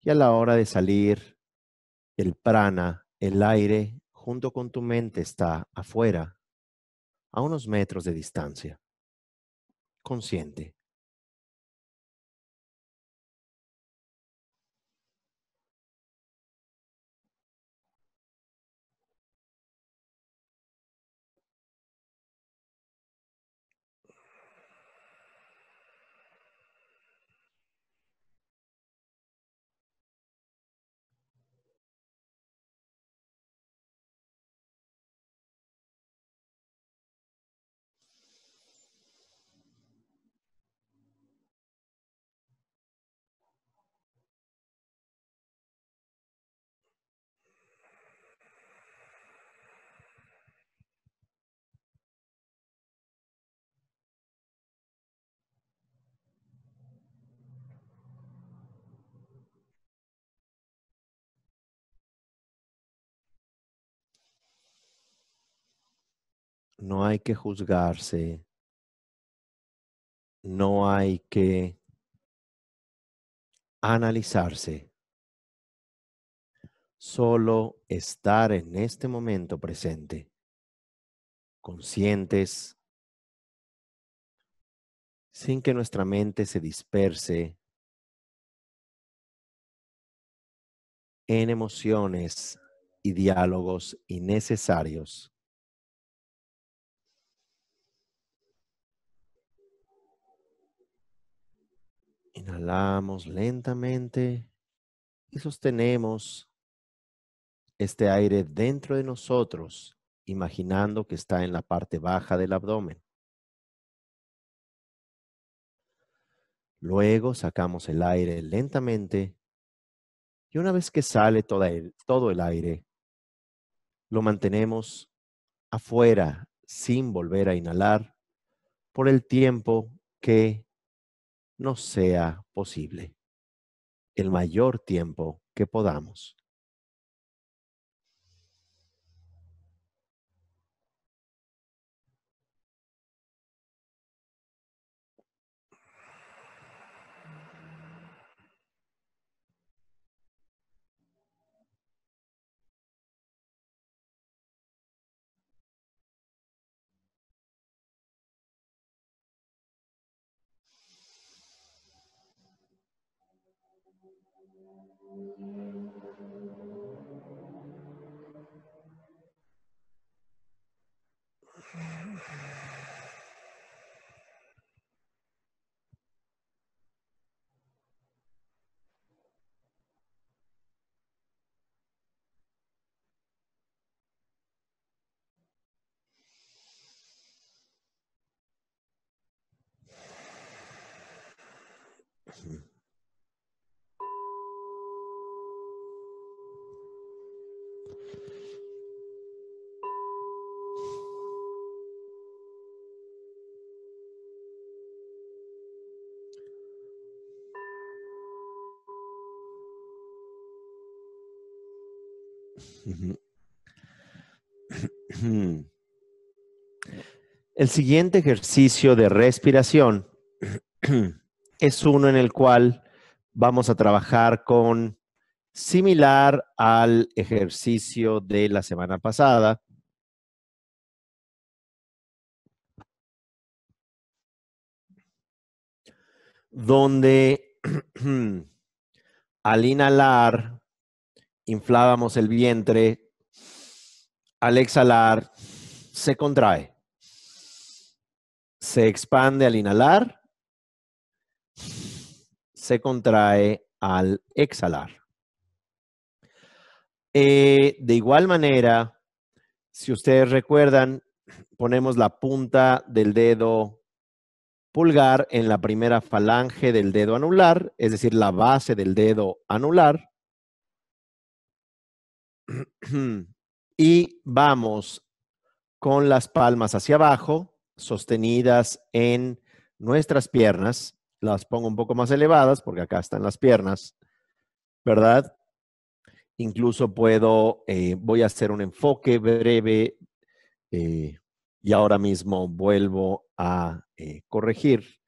y a la hora de salir, el prana, el aire, junto con tu mente está afuera, a unos metros de distancia. Consciente. no hay que juzgarse, no hay que analizarse, solo estar en este momento presente, conscientes, sin que nuestra mente se disperse en emociones y diálogos innecesarios Inhalamos lentamente y sostenemos este aire dentro de nosotros, imaginando que está en la parte baja del abdomen. Luego sacamos el aire lentamente y una vez que sale todo el aire, lo mantenemos afuera sin volver a inhalar por el tiempo que no sea posible el mayor tiempo que podamos. Mm-hmm. El siguiente ejercicio de respiración es uno en el cual vamos a trabajar con similar al ejercicio de la semana pasada. donde al inhalar inflábamos el vientre, al exhalar se contrae, se expande al inhalar, se contrae al exhalar. Eh, de igual manera, si ustedes recuerdan, ponemos la punta del dedo pulgar en la primera falange del dedo anular, es decir, la base del dedo anular. y vamos con las palmas hacia abajo, sostenidas en nuestras piernas. Las pongo un poco más elevadas porque acá están las piernas, ¿verdad? Incluso puedo, eh, voy a hacer un enfoque breve eh, y ahora mismo vuelvo a eh, corregir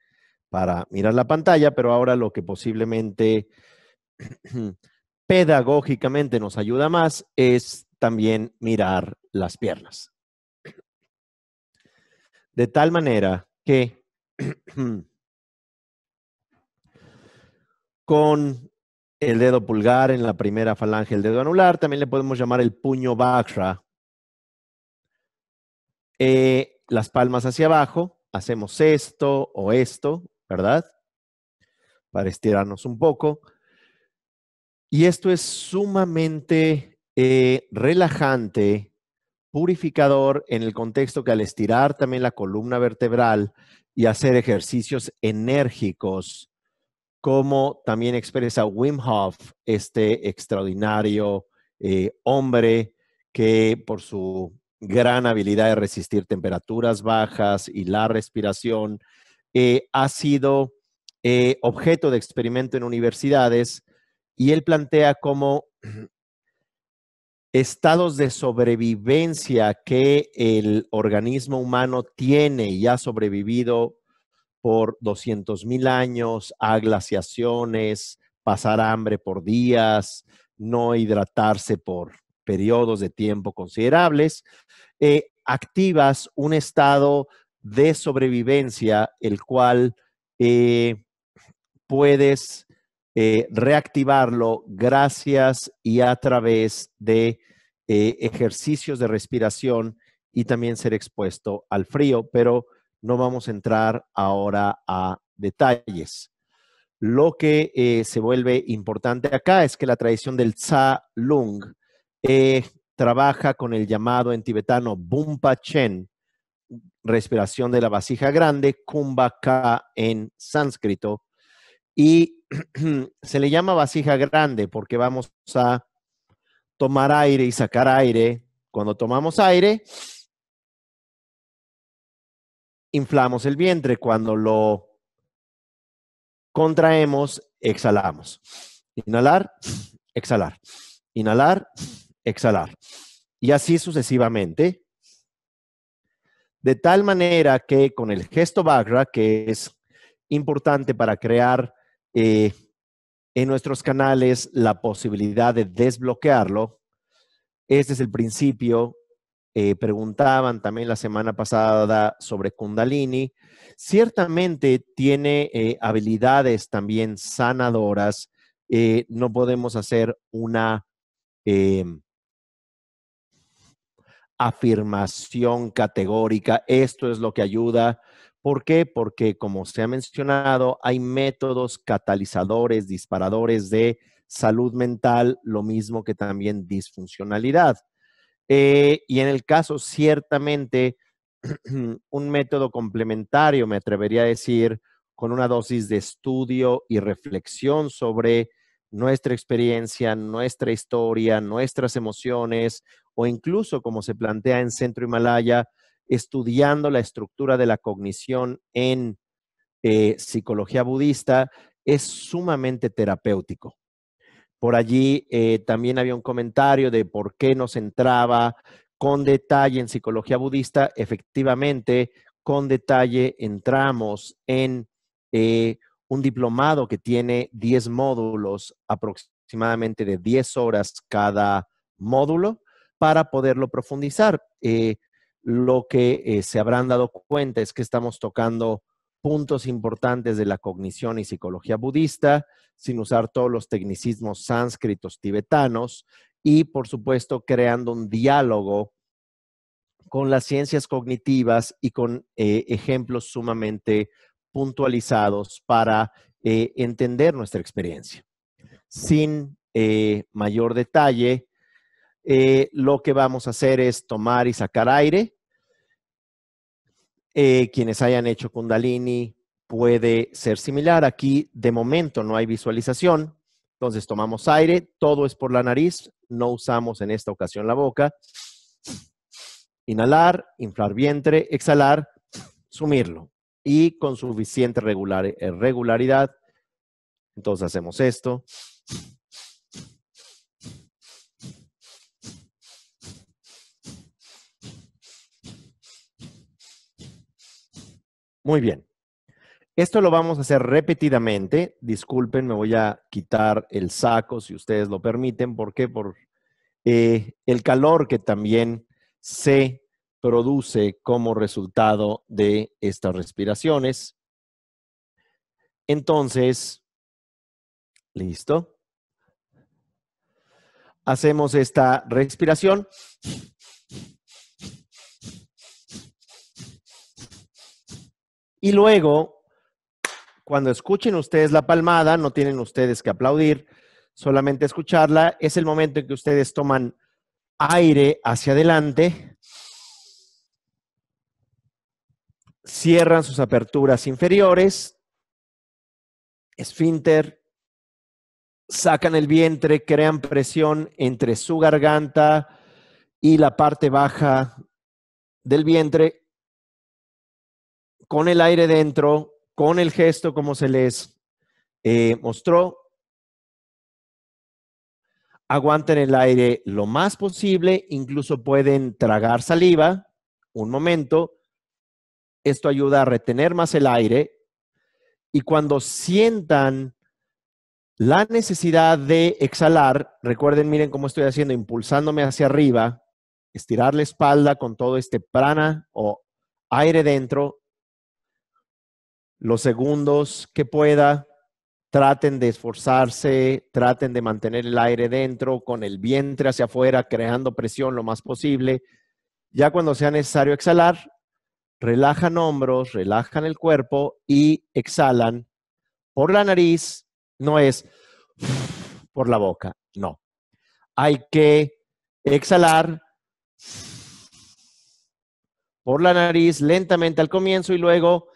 para mirar la pantalla, pero ahora lo que posiblemente pedagógicamente nos ayuda más es también mirar las piernas. De tal manera que con el dedo pulgar en la primera falange, el dedo anular, también le podemos llamar el puño bakra eh, las palmas hacia abajo, hacemos esto o esto, ¿verdad? Para estirarnos un poco. Y esto es sumamente eh, relajante, purificador en el contexto que al estirar también la columna vertebral y hacer ejercicios enérgicos, como también expresa Wim Hof, este extraordinario eh, hombre que por su gran habilidad de resistir temperaturas bajas y la respiración, eh, ha sido objeto de experimento en universidades y él plantea como estados de sobrevivencia que el organismo humano tiene y ha sobrevivido por 200.000 mil años a glaciaciones, pasar hambre por días, no hidratarse por periodos de tiempo considerables, eh, activas un estado de sobrevivencia el cual eh, puedes eh, reactivarlo gracias y a través de eh, ejercicios de respiración y también ser expuesto al frío, pero no vamos a entrar ahora a detalles. Lo que eh, se vuelve importante acá es que la tradición del Tsa Lung trabaja con el llamado en tibetano Bumpa Chen, respiración de la vasija grande, kumba en sánscrito, y se le llama vasija grande porque vamos a tomar aire y sacar aire. Cuando tomamos aire, inflamos el vientre. Cuando lo contraemos, exhalamos. Inhalar, exhalar. Inhalar, exhalar. Y así sucesivamente. De tal manera que con el gesto Bagra, que es importante para crear eh, en nuestros canales la posibilidad de desbloquearlo. Este es el principio. Eh, preguntaban también la semana pasada sobre Kundalini. Ciertamente tiene eh, habilidades también sanadoras. no podemos hacer una em, afirmación categórica. Esto es lo que ayuda. ¿Por qué? Porque, como se ha mencionado, hay métodos catalizadores, disparadores de salud mental, lo mismo que también disfuncionalidad. Eh, y en el caso, ciertamente, un método complementario, me atrevería a decir, con una dosis de estudio y reflexión sobre nuestra experiencia, nuestra historia, nuestras emociones, o incluso, como se plantea en Centro Himalaya, estudiando la estructura de la cognición en eh, psicología budista, es sumamente terapéutico. Por allí eh, también había un comentario de por qué nos entraba con detalle en psicología budista. Efectivamente, con detalle entramos en eh, un diplomado que tiene 10 módulos, aproximadamente de 10 horas cada módulo, para poderlo profundizar lo que eh, se habrán dado cuenta es que estamos tocando puntos importantes de la cognición y psicología budista, sin usar todos los tecnicismos sánscritos tibetanos y, por supuesto, creando un diálogo con las ciencias cognitivas y con eh, ejemplos sumamente puntualizados para eh, entender nuestra experiencia. Sin mayor detalle, lo que vamos a hacer es tomar y sacar aire eh, quienes hayan hecho Kundalini puede ser similar. Aquí de momento no hay visualización, entonces tomamos aire, todo es por la nariz, no usamos en esta ocasión la boca. Inhalar, inflar vientre, exhalar, sumirlo. Y con suficiente regular, eh, regularidad, entonces hacemos esto. Muy bien. Esto lo vamos a hacer repetidamente. Disculpen, me voy a quitar el saco si ustedes lo permiten. ¿Por qué? Por eh, el calor que también se produce como resultado de estas respiraciones. Entonces, listo. Hacemos esta respiración. Y luego, cuando escuchen ustedes la palmada, no tienen ustedes que aplaudir, solamente escucharla. Es el momento en que ustedes toman aire hacia adelante, cierran sus aperturas inferiores, esfínter, sacan el vientre, crean presión entre su garganta y la parte baja del vientre con el aire dentro, con el gesto como se les eh, mostró. Aguanten el aire lo más posible, incluso pueden tragar saliva un momento. Esto ayuda a retener más el aire. Y cuando sientan la necesidad de exhalar, recuerden, miren cómo estoy haciendo, impulsándome hacia arriba, estirar la espalda con todo este prana o aire dentro, los segundos que pueda, traten de esforzarse, traten de mantener el aire dentro, con el vientre hacia afuera, creando presión lo más posible. Ya cuando sea necesario exhalar, relajan hombros, relajan el cuerpo y exhalan por la nariz, no es por la boca, no. Hay que exhalar por la nariz lentamente al comienzo y luego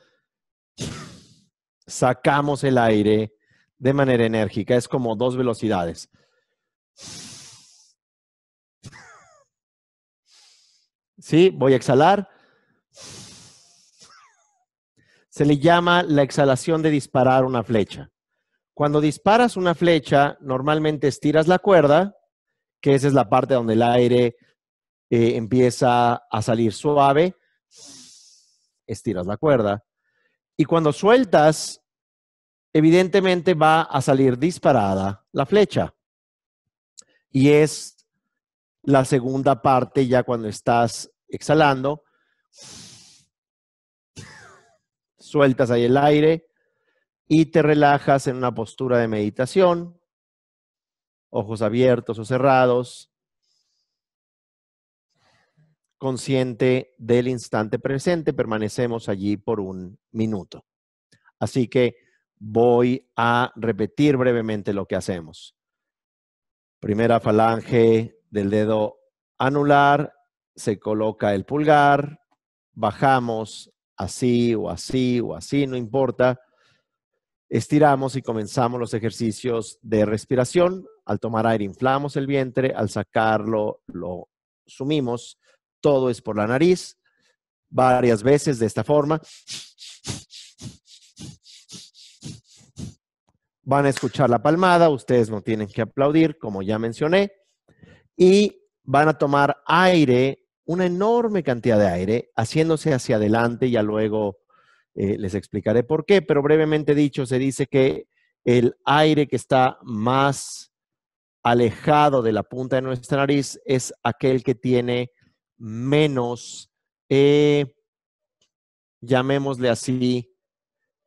sacamos el aire de manera enérgica. Es como dos velocidades. ¿Sí? Voy a exhalar. Se le llama la exhalación de disparar una flecha. Cuando disparas una flecha, normalmente estiras la cuerda, que esa es la parte donde el aire eh, empieza a salir suave. Estiras la cuerda. Y cuando sueltas, evidentemente va a salir disparada la flecha. Y es la segunda parte ya cuando estás exhalando. Sueltas ahí el aire y te relajas en una postura de meditación, ojos abiertos o cerrados consciente del instante presente, permanecemos allí por un minuto. Así que voy a repetir brevemente lo que hacemos. Primera falange del dedo anular, se coloca el pulgar, bajamos así o así o así, no importa. Estiramos y comenzamos los ejercicios de respiración. Al tomar aire inflamos el vientre, al sacarlo lo sumimos todo es por la nariz, varias veces de esta forma. Van a escuchar la palmada, ustedes no tienen que aplaudir, como ya mencioné, y van a tomar aire, una enorme cantidad de aire, haciéndose hacia adelante, ya luego eh, les explicaré por qué, pero brevemente dicho, se dice que el aire que está más alejado de la punta de nuestra nariz es aquel que tiene menos, eh, llamémosle así,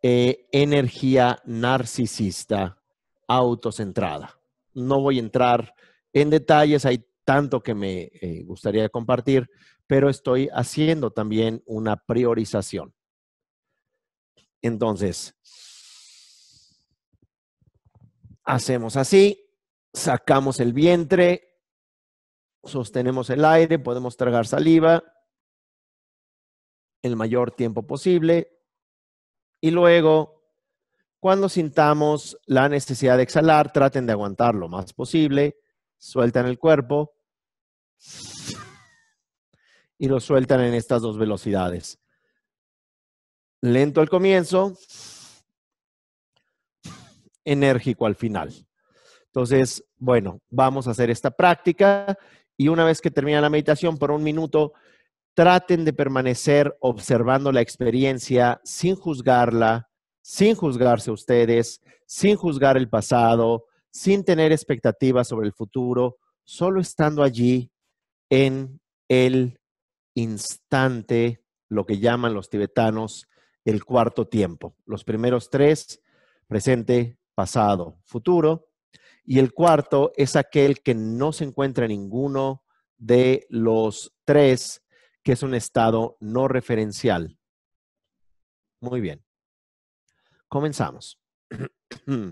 eh, energía narcisista autocentrada. No voy a entrar en detalles, hay tanto que me eh, gustaría compartir, pero estoy haciendo también una priorización. Entonces, hacemos así, sacamos el vientre, sostenemos el aire, podemos tragar saliva el mayor tiempo posible y luego, cuando sintamos la necesidad de exhalar, traten de aguantar lo más posible, sueltan el cuerpo y lo sueltan en estas dos velocidades. Lento al comienzo, enérgico al final. Entonces, bueno, vamos a hacer esta práctica y una vez que termina la meditación por un minuto, traten de permanecer observando la experiencia sin juzgarla, sin juzgarse ustedes, sin juzgar el pasado, sin tener expectativas sobre el futuro, solo estando allí en el instante, lo que llaman los tibetanos el cuarto tiempo. Los primeros tres, presente, pasado, futuro, y el cuarto es aquel que no se encuentra en ninguno de los tres, que es un estado no referencial. Muy bien. Comenzamos. Mm.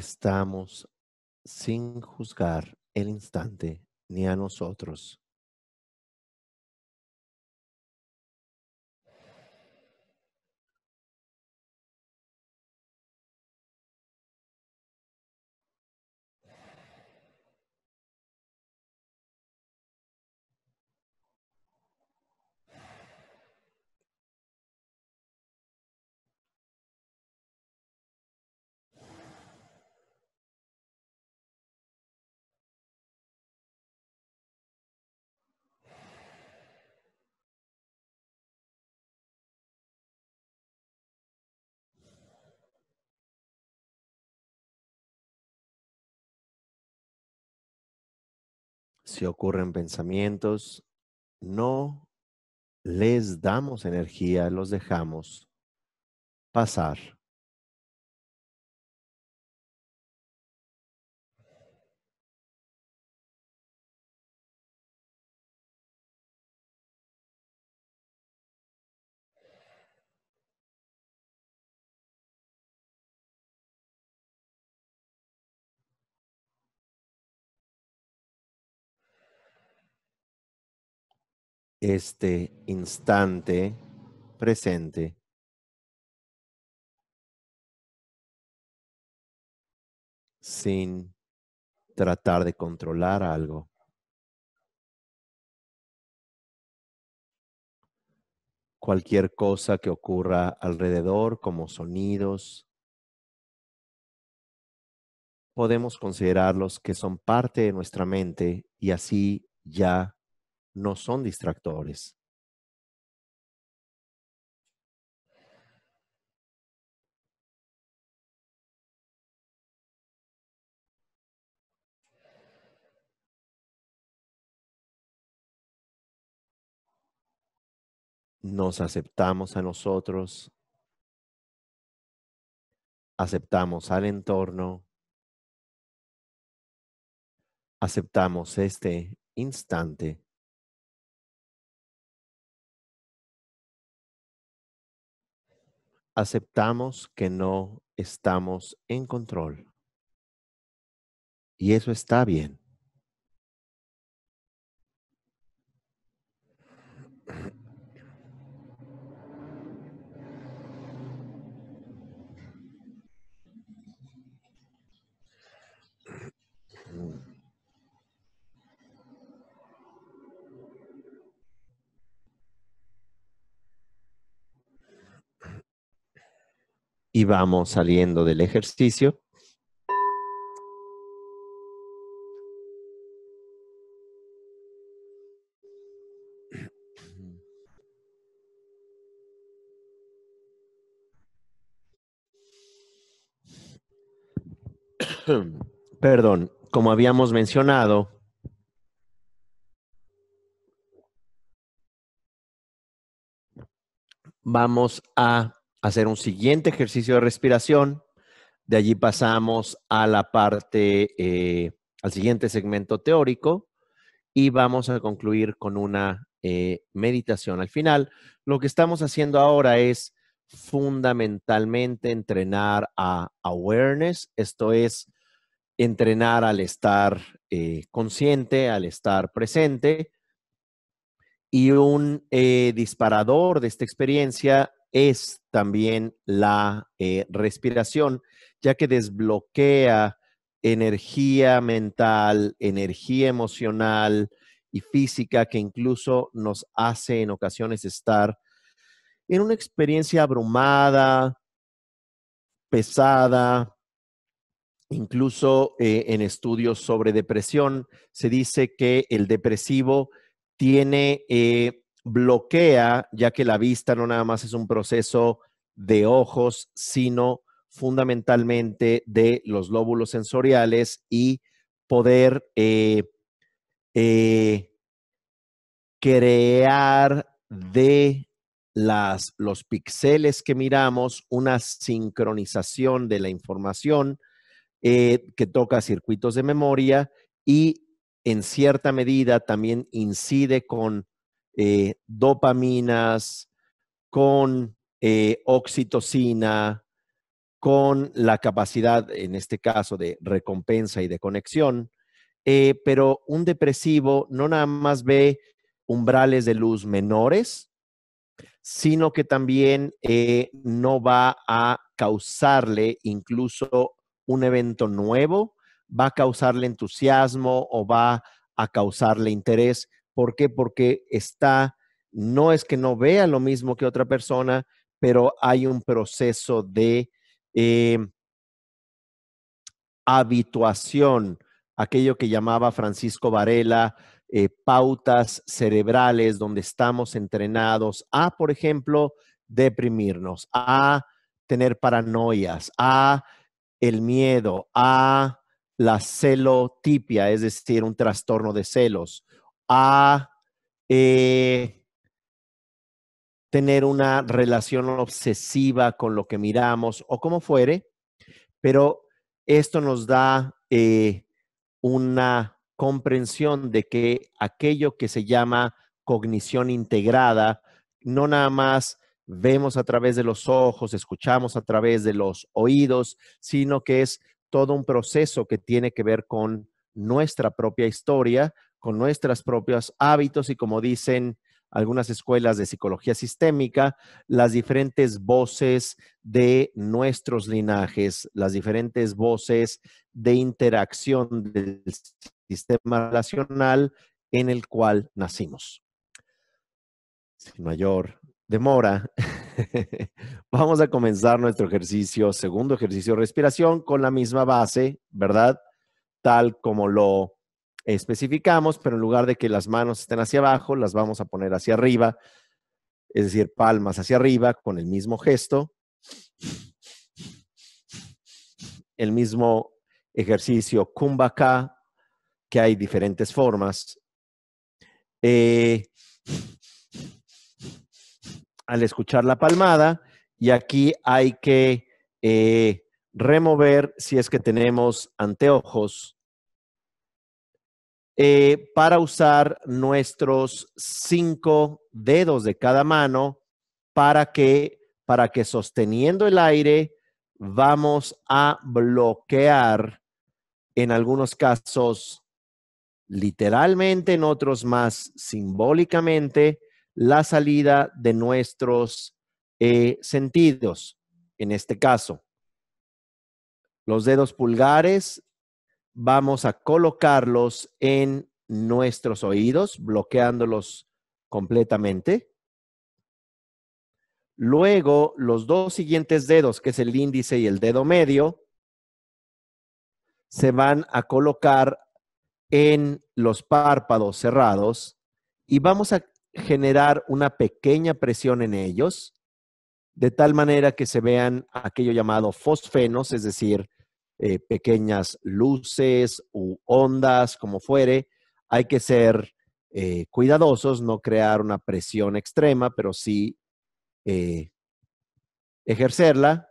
estamos sin juzgar el instante ni a nosotros si ocurren pensamientos, no les damos energía, los dejamos pasar. este instante presente. sin tratar de controlar algo. Cualquier cosa que ocurra alrededor, como sonidos, podemos considerarlos que son parte de nuestra mente y así ya no son distractores. Nos aceptamos a nosotros, aceptamos al entorno, aceptamos este instante aceptamos que no estamos en control. Y eso está bien. y vamos saliendo del ejercicio. Perdón, como habíamos mencionado, vamos a hacer un siguiente ejercicio de respiración. De allí pasamos a la parte, eh, al siguiente segmento teórico y vamos a concluir con una eh, meditación al final. Lo que estamos haciendo ahora es fundamentalmente entrenar a awareness, esto es entrenar al estar eh, consciente, al estar presente. Y un disparador de esta experiencia es también la eh, respiración, ya que desbloquea energía mental, energía emocional y física que incluso nos hace en ocasiones estar en una experiencia abrumada, pesada, incluso eh, en estudios sobre depresión se dice que el depresivo tiene eh, bloquea, ya que la vista no nada más es un proceso de ojos, sino fundamentalmente de los lóbulos sensoriales y poder eh, eh, crear de las, los píxeles que miramos una sincronización de la información eh, que toca circuitos de memoria y en cierta medida también incide con eh, dopaminas, con eh, oxitocina, con la capacidad, en este caso, de recompensa y de conexión, eh, pero un depresivo no nada más ve umbrales de luz menores, sino que también no va a causarle incluso un evento nuevo, va a causarle entusiasmo o va a causarle interés, ¿Por qué? Porque está, no es que no vea lo mismo que otra persona, pero hay un proceso de eh, habituación, aquello que llamaba Francisco Varela, eh, pautas cerebrales donde estamos entrenados a, por ejemplo, deprimirnos, a tener paranoias, a el miedo, a la celotipia, es decir, un trastorno de celos, a eh, tener una relación obsesiva con lo que miramos o como fuere, pero esto nos da eh, una comprensión de que aquello que se llama cognición integrada, no nada más vemos a través de los ojos, escuchamos a través de los oídos, sino que es todo un proceso que tiene que ver con nuestra propia historia, con nuestros propios hábitos y como dicen algunas escuelas de psicología sistémica, las diferentes voces de nuestros linajes, las diferentes voces de interacción del sistema relacional en el cual nacimos. Sin mayor demora, vamos a comenzar nuestro ejercicio, segundo ejercicio de respiración, con la misma base, ¿verdad? Tal como lo especificamos, pero en lugar de que las manos estén hacia abajo, las vamos a poner hacia arriba, es decir, palmas hacia arriba con el mismo gesto, el mismo ejercicio kumbhaka, que hay diferentes formas. Eh, al escuchar la palmada, y aquí hay que eh, remover si es que tenemos anteojos eh, para usar nuestros cinco dedos de cada mano para que, para que sosteniendo el aire vamos a bloquear en algunos casos literalmente, en otros más simbólicamente, la salida de nuestros eh, sentidos. En este caso, los dedos pulgares vamos a colocarlos en nuestros oídos, bloqueándolos completamente. Luego, los dos siguientes dedos, que es el índice y el dedo medio, se van a colocar en los párpados cerrados y vamos a generar una pequeña presión en ellos, de tal manera que se vean aquello llamado fosfenos, es decir, eh, pequeñas luces u ondas, como fuere. Hay que ser eh, cuidadosos, no crear una presión extrema, pero sí eh, ejercerla.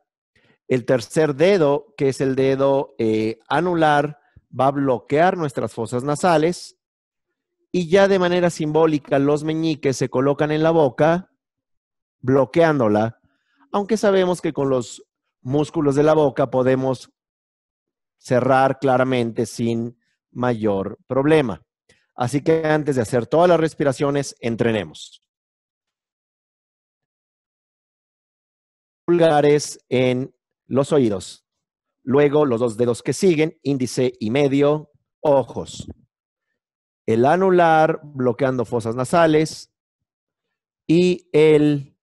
El tercer dedo, que es el dedo anular, va a bloquear nuestras fosas nasales y ya de manera simbólica los meñiques se colocan en la boca, bloqueándola, aunque sabemos que con los músculos de la boca podemos cerrar claramente sin mayor problema. Así que antes de hacer todas las respiraciones, entrenemos. Pulgares en los oídos. Luego los dos dedos que siguen, índice y medio, ojos. El anular bloqueando fosas nasales y el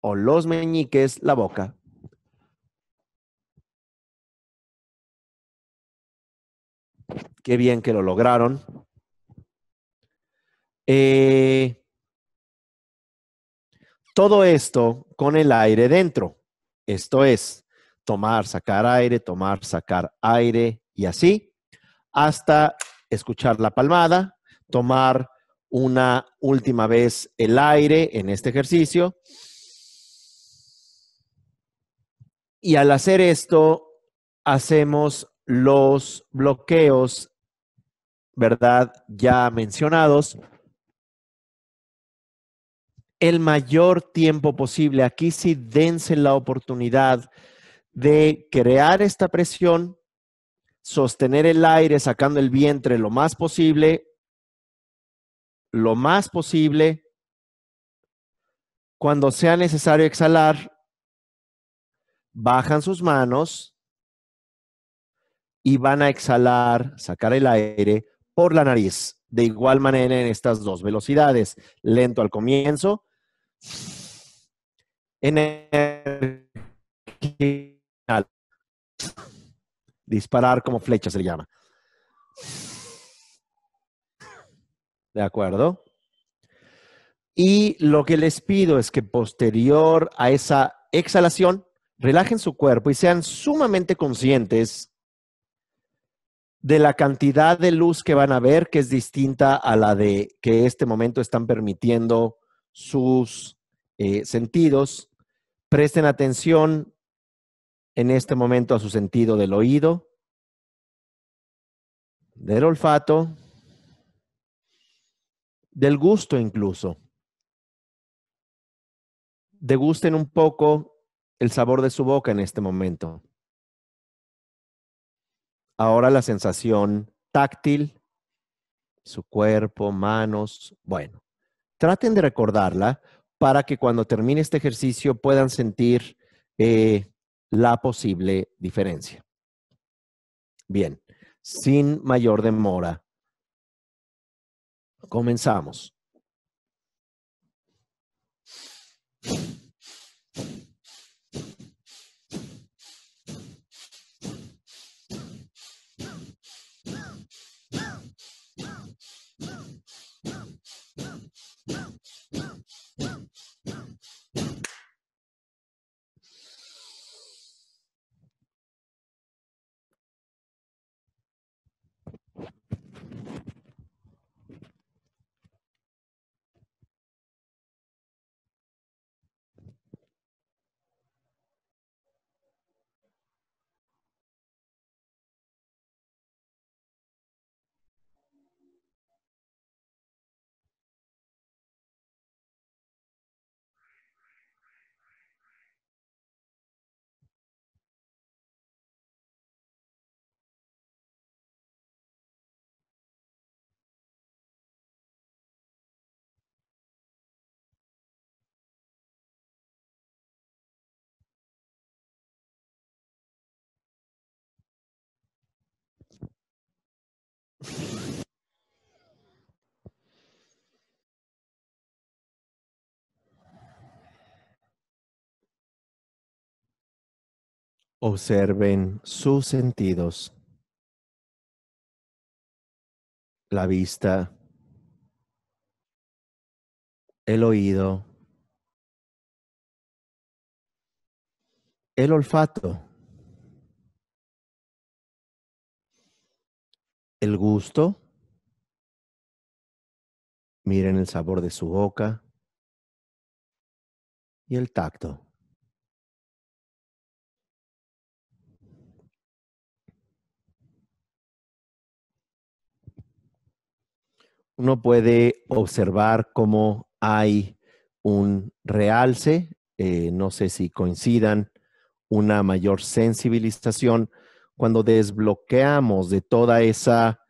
o los meñiques, la boca. Qué bien que lo lograron. Eh, todo esto con el aire dentro. Esto es tomar, sacar aire, tomar, sacar aire y así hasta escuchar la palmada, tomar una última vez el aire en este ejercicio. Y al hacer esto, hacemos los bloqueos ¿verdad? Ya mencionados, el mayor tiempo posible. Aquí sí dense la oportunidad de crear esta presión, sostener el aire sacando el vientre lo más posible, lo más posible. Cuando sea necesario exhalar, bajan sus manos y van a exhalar, sacar el aire por la nariz. De igual manera en estas dos velocidades, lento al comienzo, energía, disparar como flecha se llama. ¿De acuerdo? Y lo que les pido es que posterior a esa exhalación, relajen su cuerpo y sean sumamente conscientes de la cantidad de luz que van a ver, que es distinta a la de que este momento están permitiendo sus eh, sentidos. Presten atención en este momento a su sentido del oído, del olfato, del gusto incluso. Degusten un poco el sabor de su boca en este momento. Ahora la sensación táctil, su cuerpo, manos, bueno. Traten de recordarla para que cuando termine este ejercicio puedan sentir eh, la posible diferencia. Bien, sin mayor demora, comenzamos. Observen sus sentidos, la vista, el oído, el olfato, el gusto. Miren el sabor de su boca y el tacto. uno puede observar cómo hay un realce, eh, no sé si coincidan, una mayor sensibilización cuando desbloqueamos de toda esa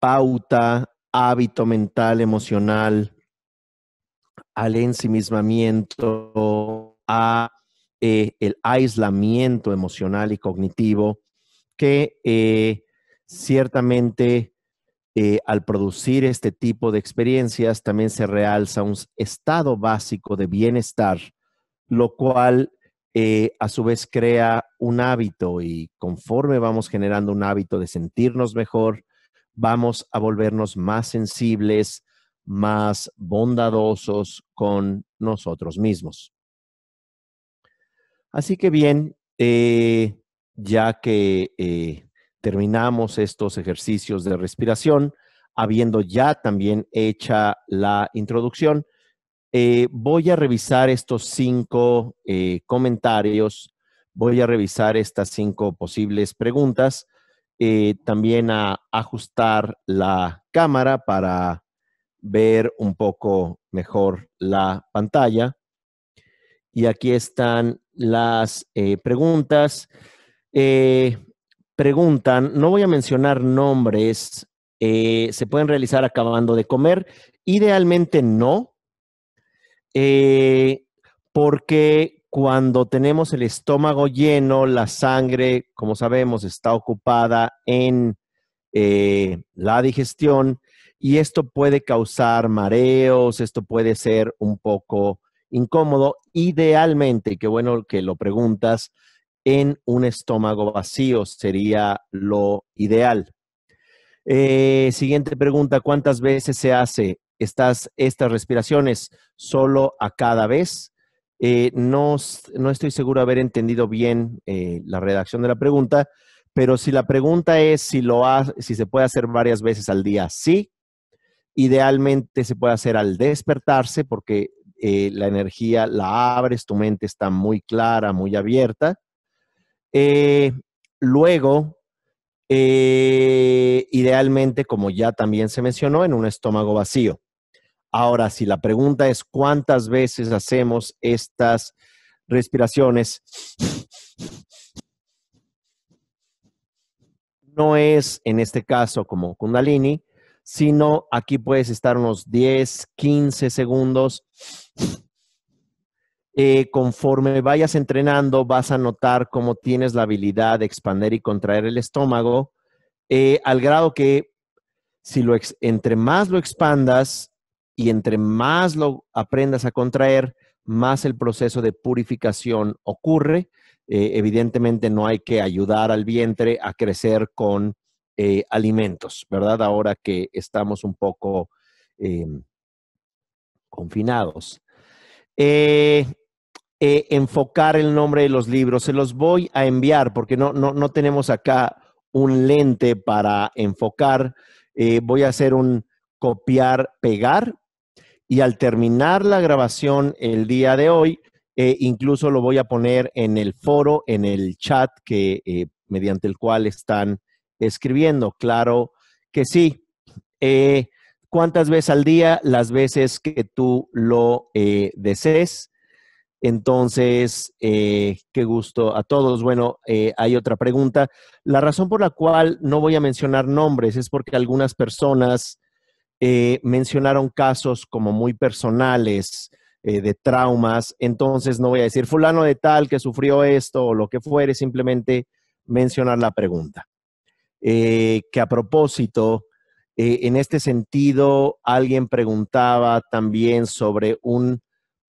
pauta, hábito mental, emocional, al ensimismamiento, a eh, el aislamiento emocional y cognitivo, que eh, ciertamente eh, al producir este tipo de experiencias también se realza un estado básico de bienestar, lo cual eh, a su vez crea un hábito y conforme vamos generando un hábito de sentirnos mejor, vamos a volvernos más sensibles, más bondadosos con nosotros mismos. Así que bien, eh, ya que terminamos estos ejercicios de respiración, habiendo ya también hecha la introducción, eh, voy a revisar estos cinco eh, comentarios, voy a revisar estas cinco posibles preguntas, eh, también a ajustar la cámara para ver un poco mejor la pantalla. Y aquí están las preguntas preguntan, no voy a mencionar nombres, eh, se pueden realizar acabando de comer. Idealmente no, eh, porque cuando tenemos el estómago lleno, la sangre, como sabemos, está ocupada en eh, la digestión y esto puede causar mareos, esto puede ser un poco incómodo. Idealmente, qué bueno que lo preguntas, en un estómago vacío sería lo ideal. Eh, siguiente pregunta, ¿cuántas veces se hace estas, estas respiraciones? ¿Solo a cada vez? Eh, no, estoy seguro de haber entendido bien eh, la redacción de la pregunta, pero si la pregunta es si, lo si se puede hacer varias veces al día, sí. Idealmente se puede hacer al despertarse porque la energía la abres, tu mente está muy clara, muy abierta. Eh, luego, eh, idealmente, como ya también se mencionó, en un estómago vacío. Ahora, si la pregunta es cuántas veces hacemos estas respiraciones, no es en este caso como Kundalini, sino aquí puedes estar unos 10, 15 segundos eh, conforme vayas entrenando, vas a notar cómo tienes la habilidad de expandir y contraer el estómago, eh, al grado que si lo entre más lo expandas y entre más lo aprendas a contraer, más el proceso de purificación ocurre. Eh, evidentemente no hay que ayudar al vientre a crecer con alimentos, ¿verdad? Ahora que estamos un poco em, confinados. Eh, enfocar el nombre de los libros. Se los voy a enviar porque no, no, tenemos acá un lente para enfocar. Eh, voy a hacer un copiar, pegar y al terminar la grabación el día de hoy, eh, incluso lo voy a poner en el foro, en el chat que mediante el cual están escribiendo. Claro que sí. ¿Cuántas veces al día? Las veces que tú lo desees. Entonces, eh, qué gusto a todos. Bueno, eh, hay otra pregunta. La razón por la cual no voy a mencionar nombres es porque algunas personas eh, mencionaron casos como muy personales de traumas. Entonces, no voy a decir fulano de tal que sufrió esto o lo que fuere, simplemente mencionar la pregunta. que a propósito, en este sentido, alguien preguntaba también sobre un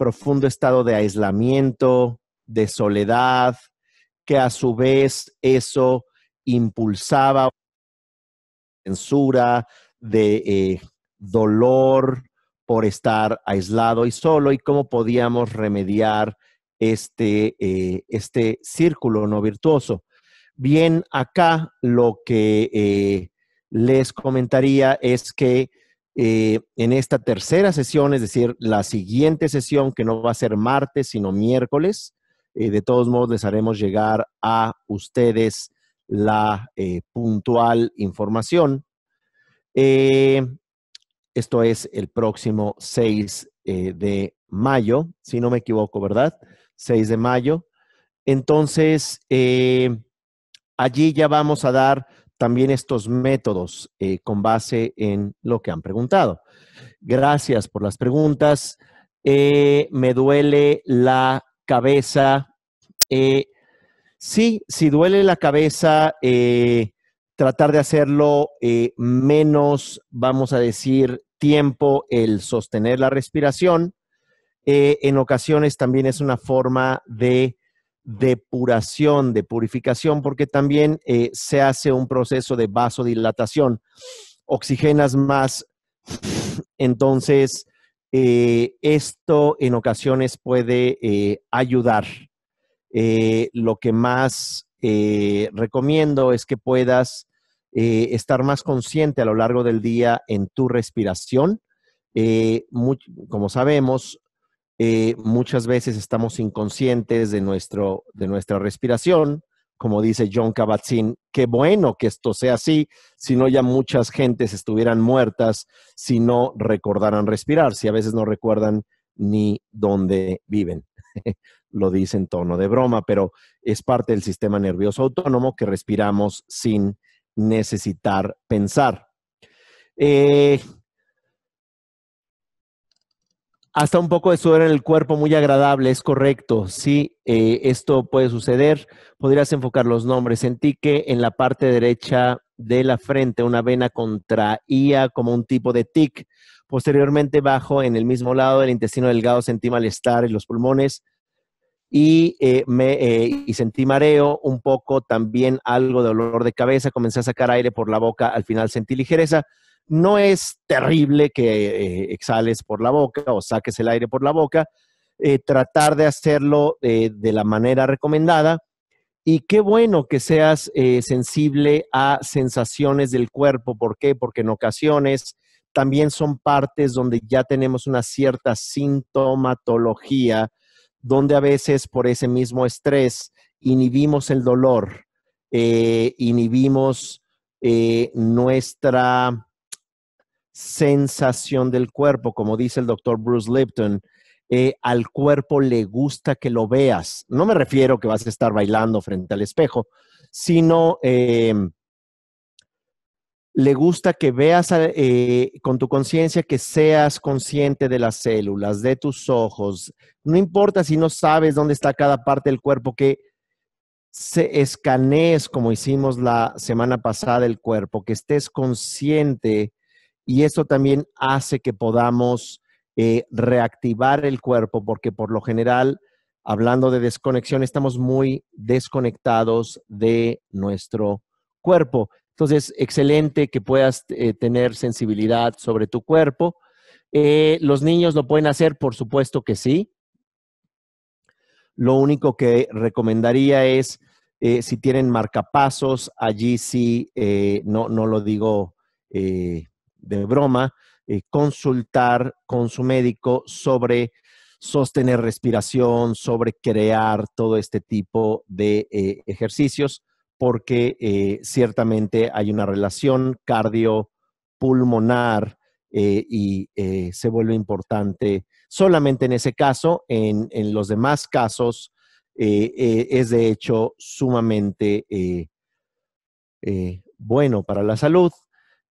profundo estado de aislamiento, de soledad, que a su vez eso impulsaba censura, de eh, dolor por estar aislado y solo y cómo podíamos remediar este, eh, este círculo no virtuoso. Bien, acá lo que eh, les comentaría es que eh, en esta tercera sesión, es decir, la siguiente sesión que no va a ser martes, sino miércoles. Eh, de todos modos, les haremos llegar a ustedes la eh, puntual información. esto es el próximo 6 de mayo, si no me equivoco, ¿verdad? 6 de mayo. Entonces, allí ya vamos a dar también estos métodos eh, con base en lo que han preguntado. Gracias por las preguntas. Eh, me duele la cabeza. Eh, sí, si duele la cabeza, tratar de hacerlo menos, vamos a decir, tiempo el sostener la respiración. en ocasiones también es una forma de depuración, de purificación, porque también eh, se hace un proceso de vasodilatación. Oxigenas más, entonces eh, esto en ocasiones puede eh, ayudar. lo que más recomiendo es que puedas estar más consciente a lo largo del día en tu respiración. como sabemos, eh, muchas veces estamos inconscientes de, nuestro, de nuestra respiración, como dice John Kabat-Zinn, qué bueno que esto sea así, si no ya muchas gentes estuvieran muertas si no recordaran respirar, si a veces no recuerdan ni dónde viven. Lo dice en tono de broma, pero es parte del sistema nervioso autónomo que respiramos sin necesitar pensar. Eh, hasta un poco de sudor en el cuerpo muy agradable, es correcto. Sí, eh, esto puede suceder. Podrías enfocar los nombres. Sentí que en la parte derecha de la frente una vena contraía como un tipo de tic. Posteriormente bajo en el mismo lado del intestino delgado sentí malestar en los pulmones y, eh, me, eh, y sentí mareo, un poco también algo de dolor de cabeza. Comencé a sacar aire por la boca, al final sentí ligereza. No es terrible que eh, exhales por la boca o saques el aire por la boca. Eh, tratar de hacerlo eh, de la manera recomendada. Y qué bueno que seas sensible a sensaciones del cuerpo. ¿Por qué? Porque en ocasiones también son partes donde ya tenemos una cierta sintomatología, donde a veces por ese mismo estrés inhibimos el dolor, inhibimos nuestra sensación del cuerpo, como dice el doctor Bruce Lipton. Eh, al cuerpo le gusta que lo veas. No me refiero que vas a estar bailando frente al espejo, sino em, le gusta que veas eh, con tu conciencia, que seas consciente de las células, de tus ojos. No importa si no sabes dónde está cada parte del cuerpo, que se escanees como hicimos la semana pasada el cuerpo, que estés consciente y eso también hace que podamos eh, reactivar el cuerpo, porque por lo general, hablando de desconexión, estamos muy desconectados de nuestro cuerpo. Entonces, excelente que puedas eh, tener sensibilidad sobre tu cuerpo. Eh, ¿Los niños lo pueden hacer? Por supuesto que sí. Lo único que recomendaría es, si tienen marcapasos, allí sí, no, no lo digo de broma, eh, consultar con su médico sobre sostener respiración, sobre crear todo este tipo de eh, ejercicios, porque eh, ciertamente hay una relación cardiopulmonar y se vuelve importante solamente en ese caso, en los demás casos es de hecho sumamente bueno para la salud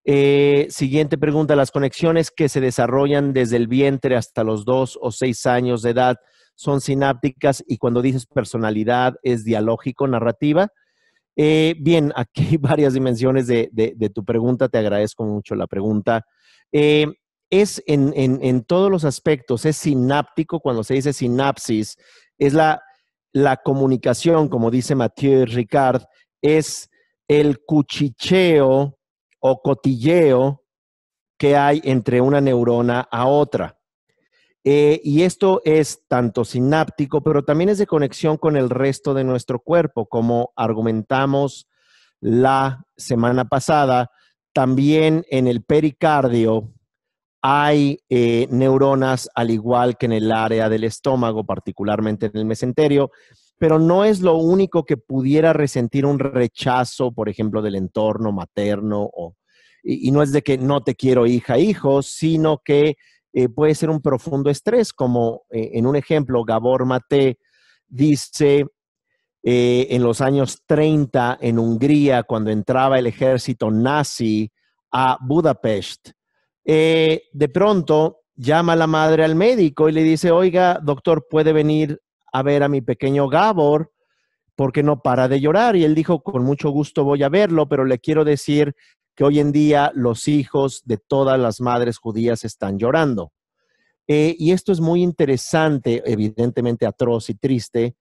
eh, siguiente pregunta, las conexiones que se desarrollan desde el vientre hasta los dos o seis años de edad son sinápticas y cuando dices personalidad es dialógico, narrativa. Eh, bien, aquí hay varias dimensiones de, tu pregunta, te agradezco mucho la pregunta. Eh, es en, todos los aspectos, es sináptico, cuando se dice sinapsis, es la, la comunicación, como dice Mathieu Ricard, es el cuchicheo o cotilleo que hay entre una neurona a otra. Eh, y esto es tanto sináptico, pero también es de conexión con el resto de nuestro cuerpo, como argumentamos la semana pasada, también en el pericardio hay eh, neuronas al igual que en el área del estómago, particularmente en el mesenterio, pero no es lo único que pudiera resentir un rechazo, por ejemplo, del entorno materno y, no es de que no te quiero hija, hijo, sino que eh, puede ser un profundo estrés, como eh, en un ejemplo, Gabor Mate dice eh, en los años 30 en Hungría, cuando entraba el ejército nazi a Budapest, de pronto llama la madre al médico y le dice, oiga, doctor, ¿puede venir a ver a mi pequeño Gabor porque no para de llorar. Y él dijo, con mucho gusto voy a verlo, pero le quiero decir que hoy en día los hijos de todas las madres judías están llorando. Eh, y esto es muy interesante, evidentemente atroz y triste,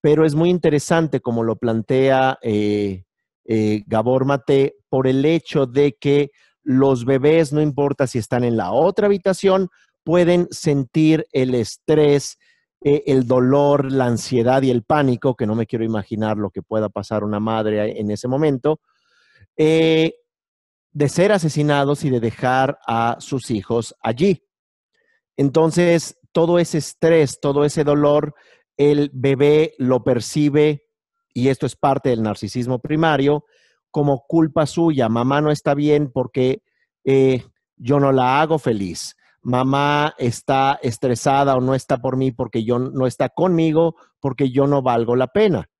pero es muy interesante como lo plantea eh, eh, Gabor Mate por el hecho de que los bebés, no importa si están en la otra habitación, pueden sentir el estrés eh, el dolor, la ansiedad y el pánico, que no me quiero imaginar lo que pueda pasar una madre en ese momento, eh, de ser asesinados y de dejar a sus hijos allí. Entonces, todo ese estrés, todo ese dolor, el bebé lo percibe, y esto es parte del narcisismo primario, como culpa suya. Mamá no está bien porque eh, yo no la hago feliz mamá está estresada o no está por mí porque yo no está conmigo, porque yo no valgo la pena.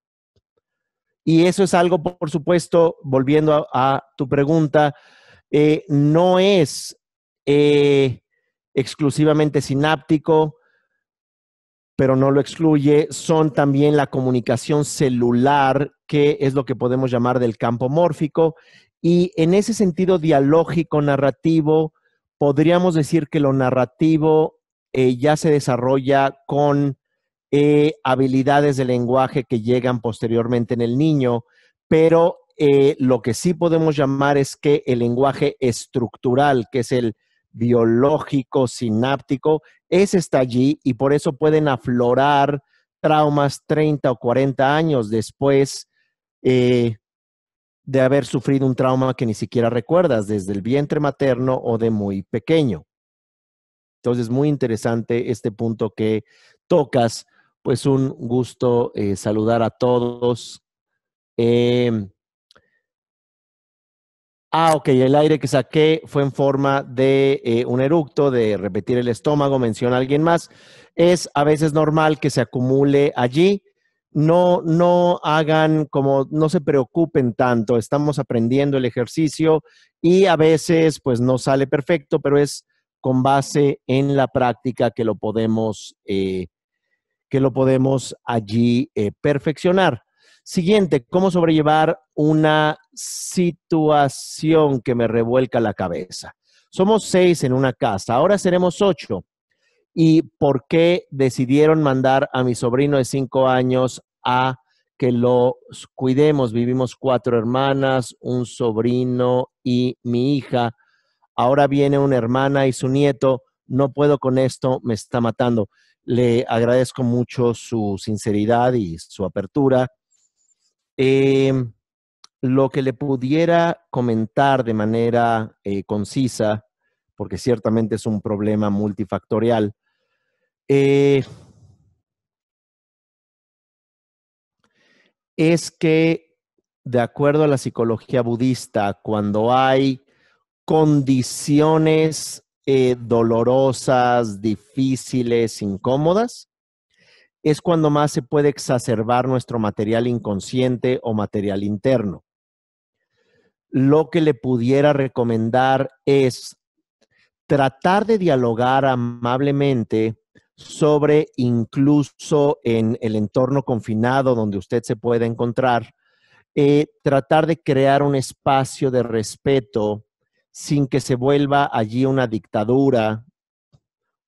Y eso es algo, por supuesto, volviendo a, tu pregunta, eh, no es eh, exclusivamente sináptico, pero no lo excluye, son también la comunicación celular, que es lo que podemos llamar del campo mórfico, y en ese sentido dialógico, narrativo, podríamos decir que lo narrativo eh, ya se desarrolla con eh, habilidades de lenguaje que llegan posteriormente en el niño, pero eh, lo que sí podemos llamar es que el lenguaje estructural, que es el biológico, sináptico, ese está allí y por eso pueden aflorar traumas 30 o 40 años después de haber sufrido un trauma que ni siquiera recuerdas desde el vientre materno o de muy pequeño. Entonces, muy interesante este punto que tocas. Pues un gusto eh, saludar a todos. Em, ah, ok, el aire que saqué fue en forma de eh, un eructo, de repetir el estómago, menciona alguien más. Es a veces normal que se acumule allí no, no hagan como, no se preocupen tanto, estamos aprendiendo el ejercicio y a veces pues no sale perfecto, pero es con base en la práctica que lo podemos, eh, que lo podemos allí eh, perfeccionar. Siguiente, ¿cómo sobrellevar una situación que me revuelca la cabeza? Somos seis en una casa, ahora seremos ocho y por qué decidieron mandar a mi sobrino de cinco años a que los cuidemos. Vivimos cuatro hermanas, un sobrino y mi hija. Ahora viene una hermana y su nieto. No puedo con esto, me está matando. Le agradezco mucho su sinceridad y su apertura. Em, lo que le pudiera comentar de manera eh, concisa, porque ciertamente es un problema multifactorial, eh, es que, de acuerdo a la psicología budista, cuando hay condiciones eh, dolorosas, difíciles, incómodas, es cuando más se puede exacerbar nuestro material inconsciente o material interno. Lo que le pudiera recomendar es tratar de dialogar amablemente sobre incluso en el entorno confinado donde usted se puede encontrar, eh, tratar de crear un espacio de respeto sin que se vuelva allí una dictadura,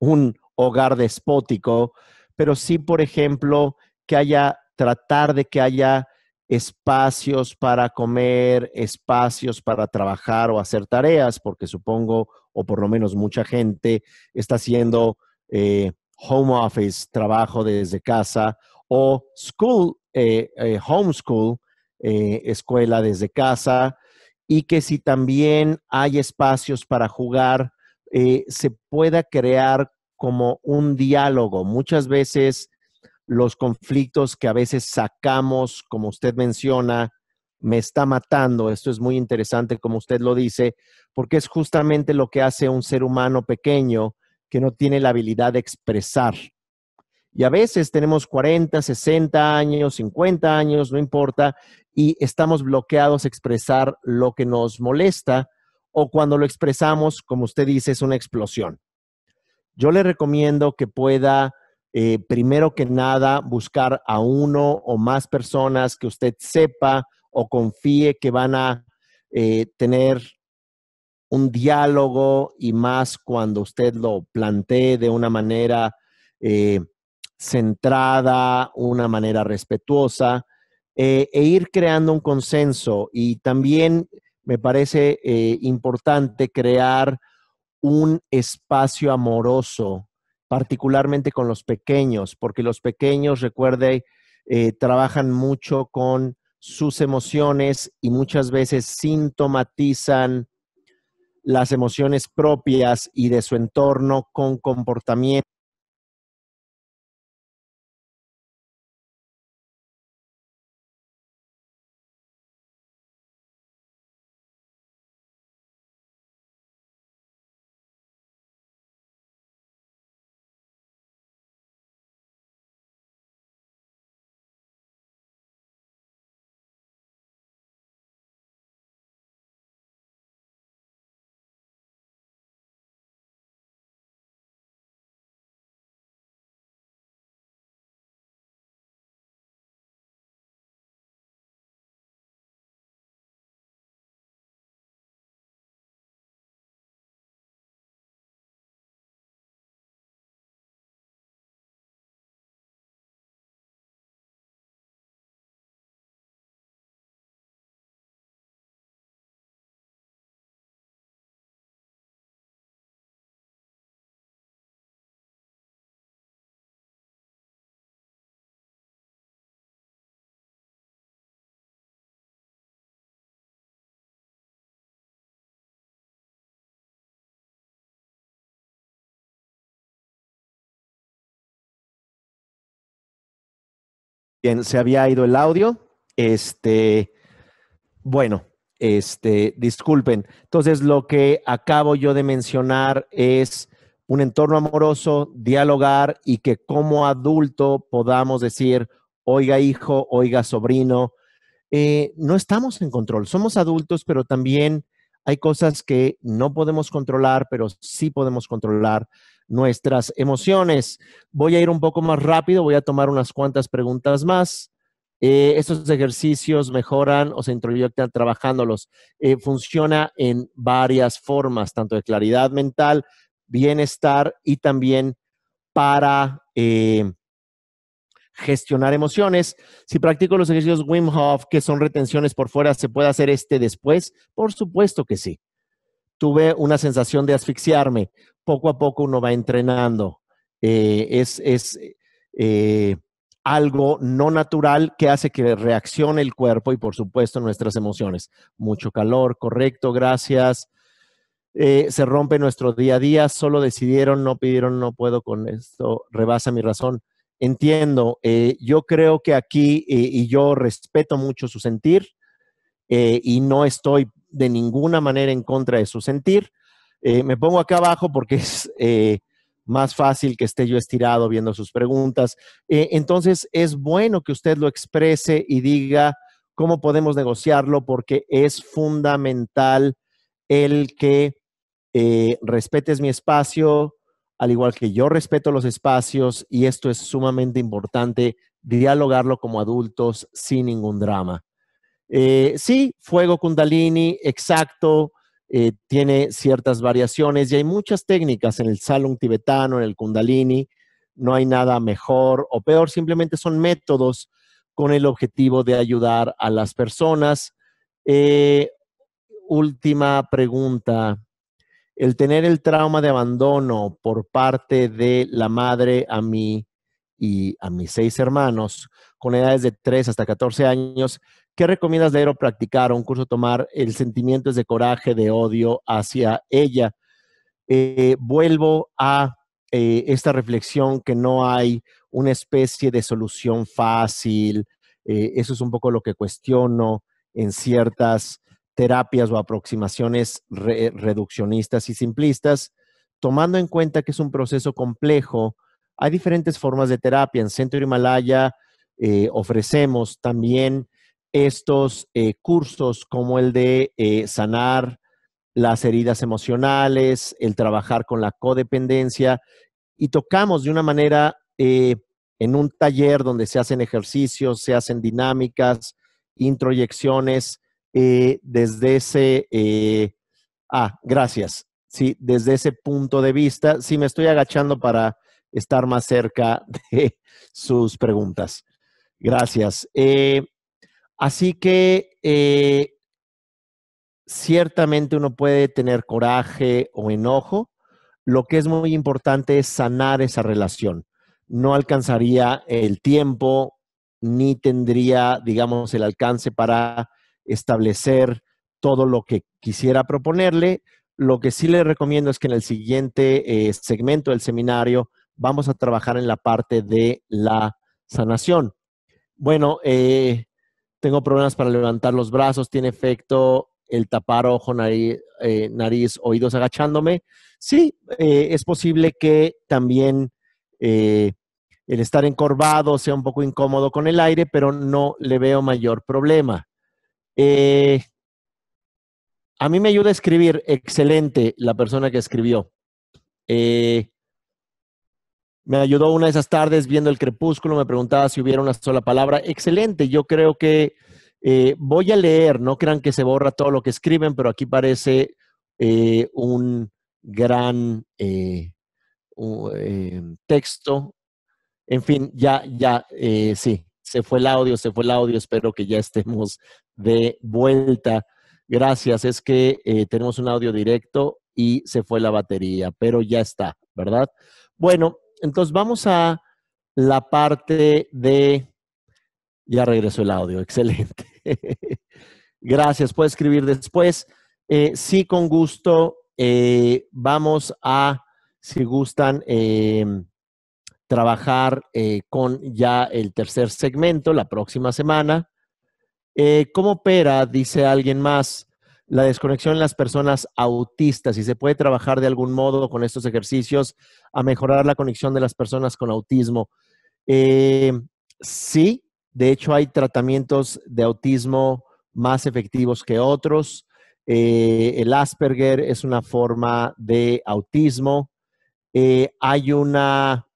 un hogar despótico, pero sí, por ejemplo, que haya, tratar de que haya espacios para comer, espacios para trabajar o hacer tareas, porque supongo, o por lo menos mucha gente está haciendo eh, home office, trabajo desde casa, o school, eh, eh, homeschool, eh, escuela desde casa, y que si también hay espacios para jugar, se pueda crear como un diálogo. Muchas veces los conflictos que a veces sacamos, como usted menciona, me está matando. Esto es muy interesante, como usted lo dice, porque es justamente lo que hace un ser humano pequeño que no tiene la habilidad de expresar. Y a veces tenemos 40, 60 años, 50 años, no importa, y estamos bloqueados a expresar lo que nos molesta o cuando lo expresamos, como usted dice, es una explosión. Yo le recomiendo que pueda, eh, primero que nada, buscar a uno o más personas que usted sepa o confíe que van a eh, tener un diálogo y más cuando usted lo plantee de una manera eh, centrada, una manera respetuosa, eh, e ir creando un consenso. Y también me parece eh, importante crear un espacio amoroso, particularmente con los pequeños, porque los pequeños, recuerde, trabajan mucho con sus emociones y muchas veces sintomatizan las emociones propias y de su entorno con comportamiento. Bien, se había ido el audio. Este, bueno, este, disculpen. Entonces, lo que acabo yo de mencionar es un entorno amoroso, dialogar y que como adulto podamos decir, oiga hijo, oiga sobrino, eh, no estamos en control, somos adultos, pero también hay cosas que no podemos controlar, pero sí podemos controlar nuestras emociones. Voy a ir un poco más rápido, voy a tomar unas cuantas preguntas más. Eh, estos ejercicios mejoran o se introyectan trabajándolos. Eh, funciona en varias formas, tanto de claridad mental, bienestar y también para eh, gestionar emociones. Si practico los ejercicios Wim Hof, que son retenciones por fuera, ¿se puede hacer este después? Por supuesto que sí. Tuve una sensación de asfixiarme. Poco a poco uno va entrenando. Eh, es es eh, algo no natural que hace que reaccione el cuerpo y por supuesto nuestras emociones. Mucho calor, correcto, gracias. Eh, se rompe nuestro día a día, solo decidieron, no pidieron, no puedo con esto, rebasa mi razón Entiendo, eh, yo creo que aquí, eh, y yo respeto mucho su sentir, eh, y no estoy de ninguna manera en contra de su sentir. me pongo acá abajo porque es más fácil que esté yo estirado viendo sus preguntas. entonces, es bueno que usted lo exprese y diga cómo podemos negociarlo porque es fundamental el que respetes mi espacio, al igual que yo respeto los espacios y esto es sumamente importante, dialogarlo como adultos sin ningún drama. Eh, sí, fuego kundalini, exacto, eh, tiene ciertas variaciones y hay muchas técnicas en el salón tibetano, en el kundalini, no hay nada mejor o peor, simplemente son métodos con el objetivo de ayudar a las personas. Eh, última pregunta el tener el trauma de abandono por parte de la madre a mí y a mis seis hermanos con edades de 3 hasta 14 años, ¿qué recomiendas leer o practicar o un curso tomar? El sentimiento de coraje, de odio hacia ella. Eh, vuelvo a eh, esta reflexión que no hay una especie de solución fácil. Eh, eso es un poco lo que cuestiono en ciertas terapias o aproximaciones reduccionistas y simplistas, tomando en cuenta que es un proceso complejo. Hay diferentes formas de terapia. En Centro Himalaya eh, ofrecemos también estos eh, cursos como el de eh, sanar las heridas emocionales, el trabajar con la codependencia y tocamos de una manera en un taller donde se hacen ejercicios, se hacen dinámicas, introyecciones eh, desde ese, eh, ah, gracias, sí, desde ese punto de vista, sí me estoy agachando para estar más cerca de sus preguntas. Gracias. Eh, así que ciertamente uno puede tener coraje o enojo. Lo que es muy importante es sanar esa relación. No alcanzaría el tiempo ni tendría, digamos, el alcance para establecer todo lo que quisiera proponerle. Lo que sí le recomiendo es que en el siguiente eh, segmento del seminario vamos a trabajar en la parte de la sanación. Bueno, eh, tengo problemas para levantar los brazos, tiene efecto el tapar ojo, eh, nariz, oídos agachándome. Sí, es posible que también el estar encorvado sea un poco incómodo con el aire, pero no le veo mayor problema. Eh, a mí me ayuda a escribir, excelente la persona que escribió. Eh, me ayudó una de esas tardes viendo el crepúsculo, me preguntaba si hubiera una sola palabra. Excelente, yo creo que eh, voy a leer, no crean que se borra todo lo que escriben, pero aquí parece un gran texto. En fin, ya, ya, sí, se fue el audio, se fue el audio, espero que ya estemos de vuelta. Gracias, es que eh, tenemos un audio directo y se fue la batería, pero ya está, ¿verdad? Bueno, entonces vamos a la parte de... Ya regresó el audio, excelente. Gracias, puede escribir después. Eh, sí, con gusto. Eh, vamos a, si gustan, em, trabajar con ya el tercer segmento la próxima semana. Eh, ¿Cómo opera, dice alguien más, la desconexión en las personas autistas? ¿Y se puede trabajar de algún modo con estos ejercicios a mejorar la conexión de las personas con autismo? Eh, sí, de hecho hay tratamientos de autismo más efectivos que otros. Eh, el Asperger es una forma de autismo. hay una...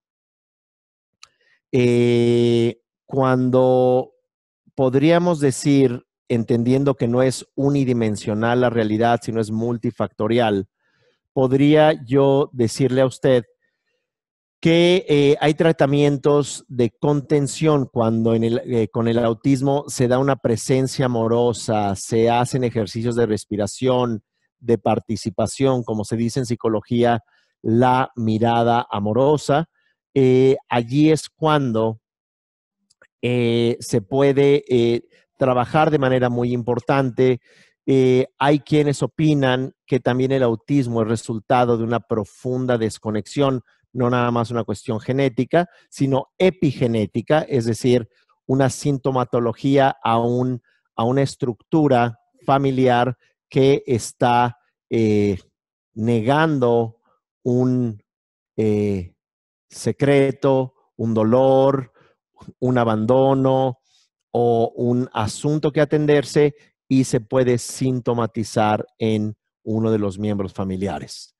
cuando podríamos decir, entendiendo que no es unidimensional la realidad, sino es multifactorial, podría yo decirle a usted que eh, hay tratamientos de contención cuando eh, con el autismo se da una presencia amorosa, se hacen ejercicios de respiración, de participación, como se dice en psicología, la mirada amorosa. Eh, allí es cuando eh, se puede eh, trabajar de manera muy importante. Eh, hay quienes opinan que también el autismo es resultado de una profunda desconexión, no nada más una cuestión genética, sino epigenética, es decir, una sintomatología a, a una estructura familiar que está negando un secreto, un dolor, un abandono o un asunto que atenderse y se puede sintomatizar en uno de los miembros familiares.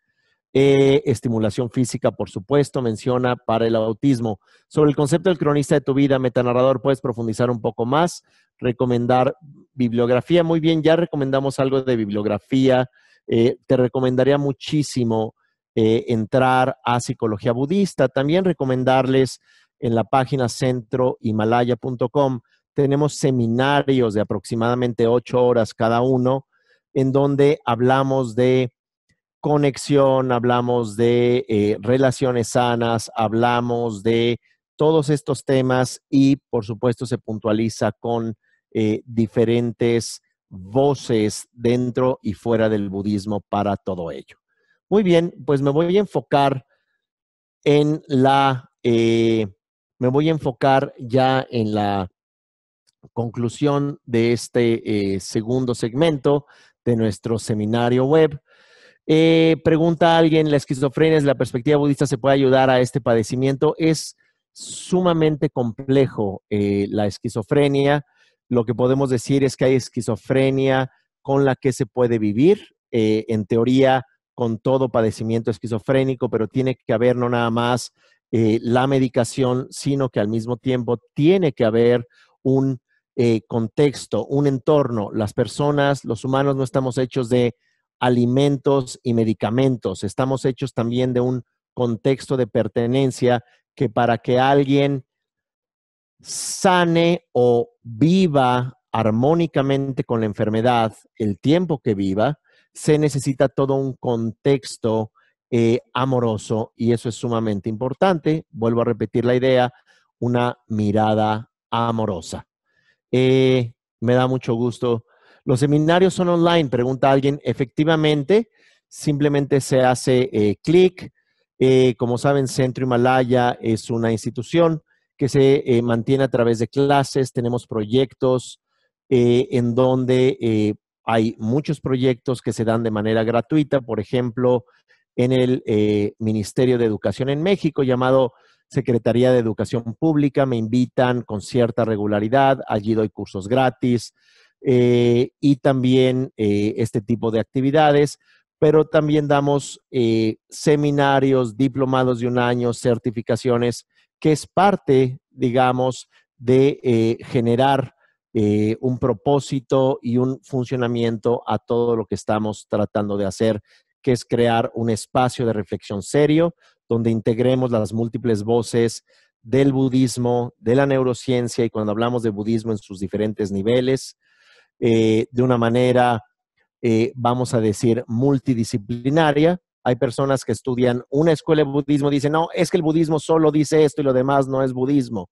Eh, estimulación física, por supuesto, menciona para el autismo. Sobre el concepto del cronista de tu vida, metanarrador, puedes profundizar un poco más, recomendar bibliografía. Muy bien, ya recomendamos algo de bibliografía. Eh, te recomendaría muchísimo eh, entrar a psicología budista. También recomendarles en la página centrohimalaya.com tenemos seminarios de aproximadamente ocho horas cada uno, en donde hablamos de conexión, hablamos de eh, relaciones sanas, hablamos de todos estos temas y por supuesto se puntualiza con eh, diferentes voces dentro y fuera del budismo para todo ello. Muy bien, pues me voy a enfocar en la eh, me voy a enfocar ya en la conclusión de este eh, segundo segmento de nuestro seminario web. Eh, pregunta alguien, ¿la esquizofrenia desde la perspectiva budista se puede ayudar a este padecimiento? Es sumamente complejo eh, la esquizofrenia. Lo que podemos decir es que hay esquizofrenia con la que se puede vivir, en teoría, con todo padecimiento esquizofrénico, pero tiene que haber no nada más eh, la medicación, sino que al mismo tiempo tiene que haber un eh, contexto, un entorno. Las personas, los humanos no estamos hechos de alimentos y medicamentos, estamos hechos también de un contexto de pertenencia que para que alguien sane o viva armónicamente con la enfermedad el tiempo que viva, se necesita todo un contexto eh, amoroso y eso es sumamente importante. Vuelvo a repetir la idea, una mirada amorosa. Eh, me da mucho gusto. Los seminarios son online, pregunta alguien. Efectivamente, simplemente se hace eh, clic. como saben, Centro Himalaya es una institución que se mantiene a través de clases. Tenemos proyectos en donde hay muchos proyectos que se dan de manera gratuita. Por ejemplo, en el eh, Ministerio de Educación en México llamado Secretaría de Educación Pública. Me invitan con cierta regularidad, allí doy cursos gratis eh, y también eh, este tipo de actividades, pero también damos seminarios, diplomados de un año, certificaciones, que es parte, digamos, de generar un propósito y un funcionamiento a todo lo que estamos tratando de hacer que es crear un espacio de reflexión serio donde integremos las múltiples voces del budismo, de la neurociencia y cuando hablamos de budismo en sus diferentes niveles, eh, de una manera, eh, vamos a decir, multidisciplinaria. Hay personas que estudian una escuela de budismo y dicen, no, es que el budismo solo dice esto y lo demás no es budismo.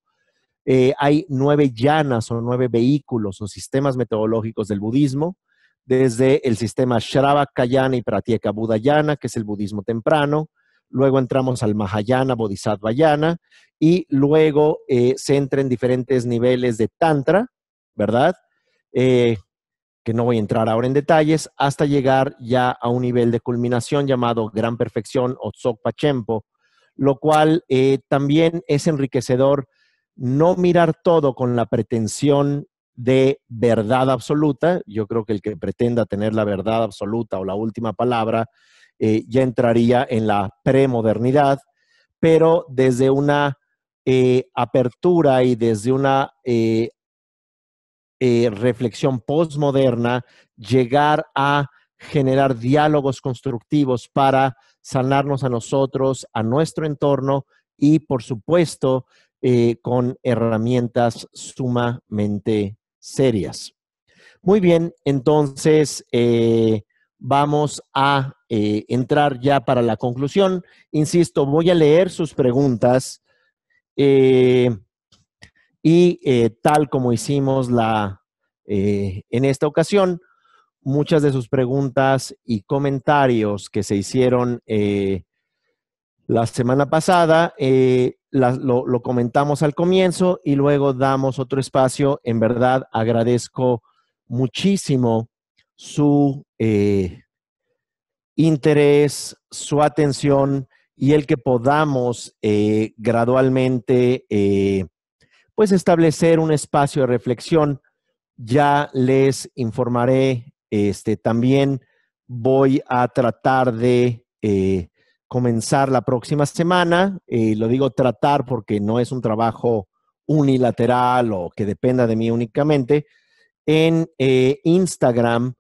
Eh, hay nueve llanas o nueve vehículos o sistemas metodológicos del budismo desde el sistema Shravakayana y Pratyeka que es el budismo temprano. Luego entramos al Mahayana, Bodhisattvayana, y luego eh, se entra en diferentes niveles de Tantra, ¿verdad? Eh, que no voy a entrar ahora en detalles, hasta llegar ya a un nivel de culminación llamado Gran Perfección o Tsokpa lo cual eh, también es enriquecedor no mirar todo con la pretensión de verdad absoluta. Yo creo que el que pretenda tener la verdad absoluta o la última palabra eh, ya entraría en la premodernidad, pero desde una eh, apertura y desde una eh, reflexión postmoderna, llegar a generar diálogos constructivos para sanarnos a nosotros, a nuestro entorno y, por supuesto, con herramientas sumamente serias. Muy bien, entonces eh, vamos a eh, entrar ya para la conclusión. Insisto, voy a leer sus preguntas eh, y tal como hicimos la, en esta ocasión, muchas de sus preguntas y comentarios que se hicieron la semana pasada, lo, comentamos al comienzo y luego damos otro espacio. En verdad, agradezco muchísimo su eh, interés, su atención y el que podamos eh, gradualmente eh, pues establecer un espacio de reflexión. Ya les informaré, este, también voy a tratar de comenzar la próxima semana. y eh, lo digo tratar porque no es un trabajo unilateral o que dependa de mí únicamente. En eh, Instagram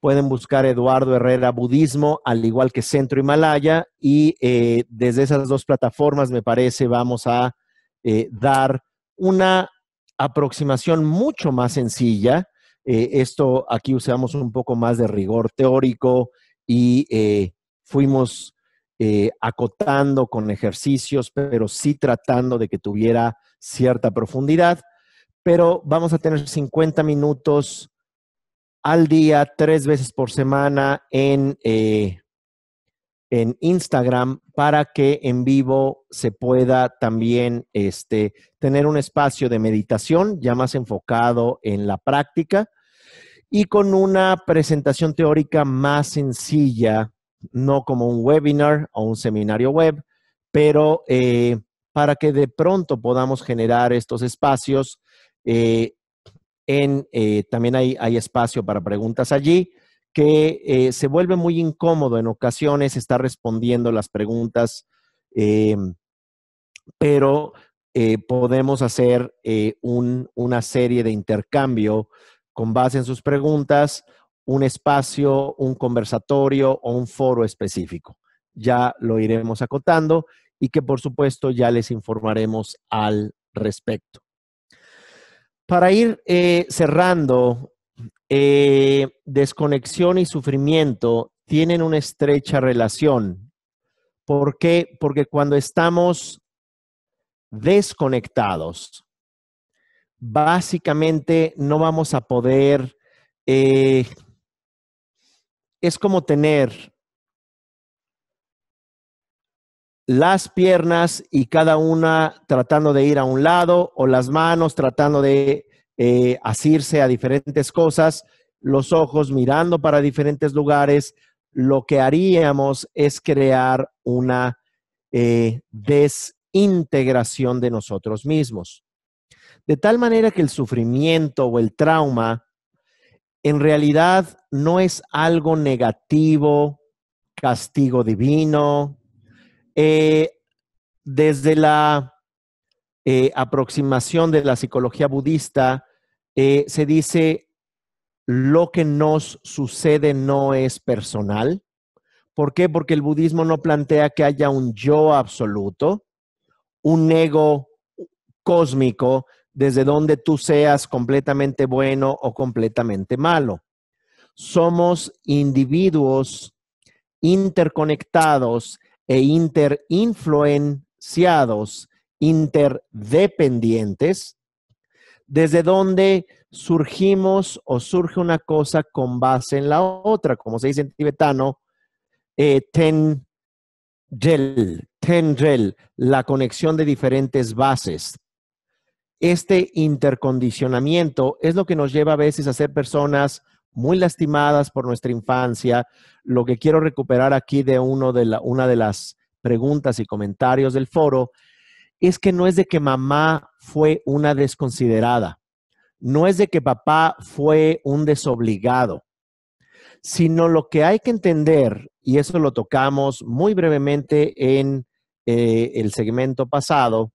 pueden buscar Eduardo Herrera Budismo, al igual que Centro Himalaya, y eh, desde esas dos plataformas, me parece, vamos a dar una aproximación mucho más sencilla. esto aquí usamos un poco más de rigor teórico y fuimos eh, acotando con ejercicios, pero sí tratando de que tuviera cierta profundidad. Pero vamos a tener 50 minutos al día, tres veces por semana en, eh, en Instagram para que en vivo se pueda también este, tener un espacio de meditación ya más enfocado en la práctica y con una presentación teórica más sencilla no como un webinar o un seminario web, pero eh, para que de pronto podamos generar estos espacios. Eh, eh, también hay, espacio para preguntas allí, que se vuelve muy incómodo en ocasiones estar respondiendo las preguntas, pero podemos hacer una serie de intercambio con base en sus preguntas un espacio, un conversatorio o un foro específico. Ya lo iremos acotando y que por supuesto ya les informaremos al respecto. Para ir eh, cerrando, eh, desconexión y sufrimiento tienen una estrecha relación. ¿Por qué? Porque cuando estamos desconectados, básicamente no vamos a poder eh, es como tener las piernas y cada una tratando de ir a un lado o las manos tratando de eh, asirse a diferentes cosas, los ojos mirando para diferentes lugares, lo que haríamos es crear una eh, desintegración de nosotros mismos. De tal manera que el sufrimiento o el trauma en realidad no es algo negativo, castigo divino. Eh, desde la eh, aproximación de la psicología budista, eh, se dice lo que nos sucede no es personal. ¿Por qué? Porque el budismo no plantea que haya un yo absoluto, un ego cósmico desde donde tú seas completamente bueno o completamente malo. Somos individuos interconectados e interinfluenciados, interdependientes, desde donde surgimos o surge una cosa con base en la otra, como se dice en tibetano, eh, ten, la conexión de diferentes bases este intercondicionamiento es lo que nos lleva a veces a ser personas muy lastimadas por nuestra infancia. Lo que quiero recuperar aquí de, una de las preguntas y comentarios del foro es que no es de que mamá fue una desconsiderada, no es de que papá fue un desobligado, sino lo que hay que entender, y eso lo tocamos muy brevemente en eh, el segmento pasado,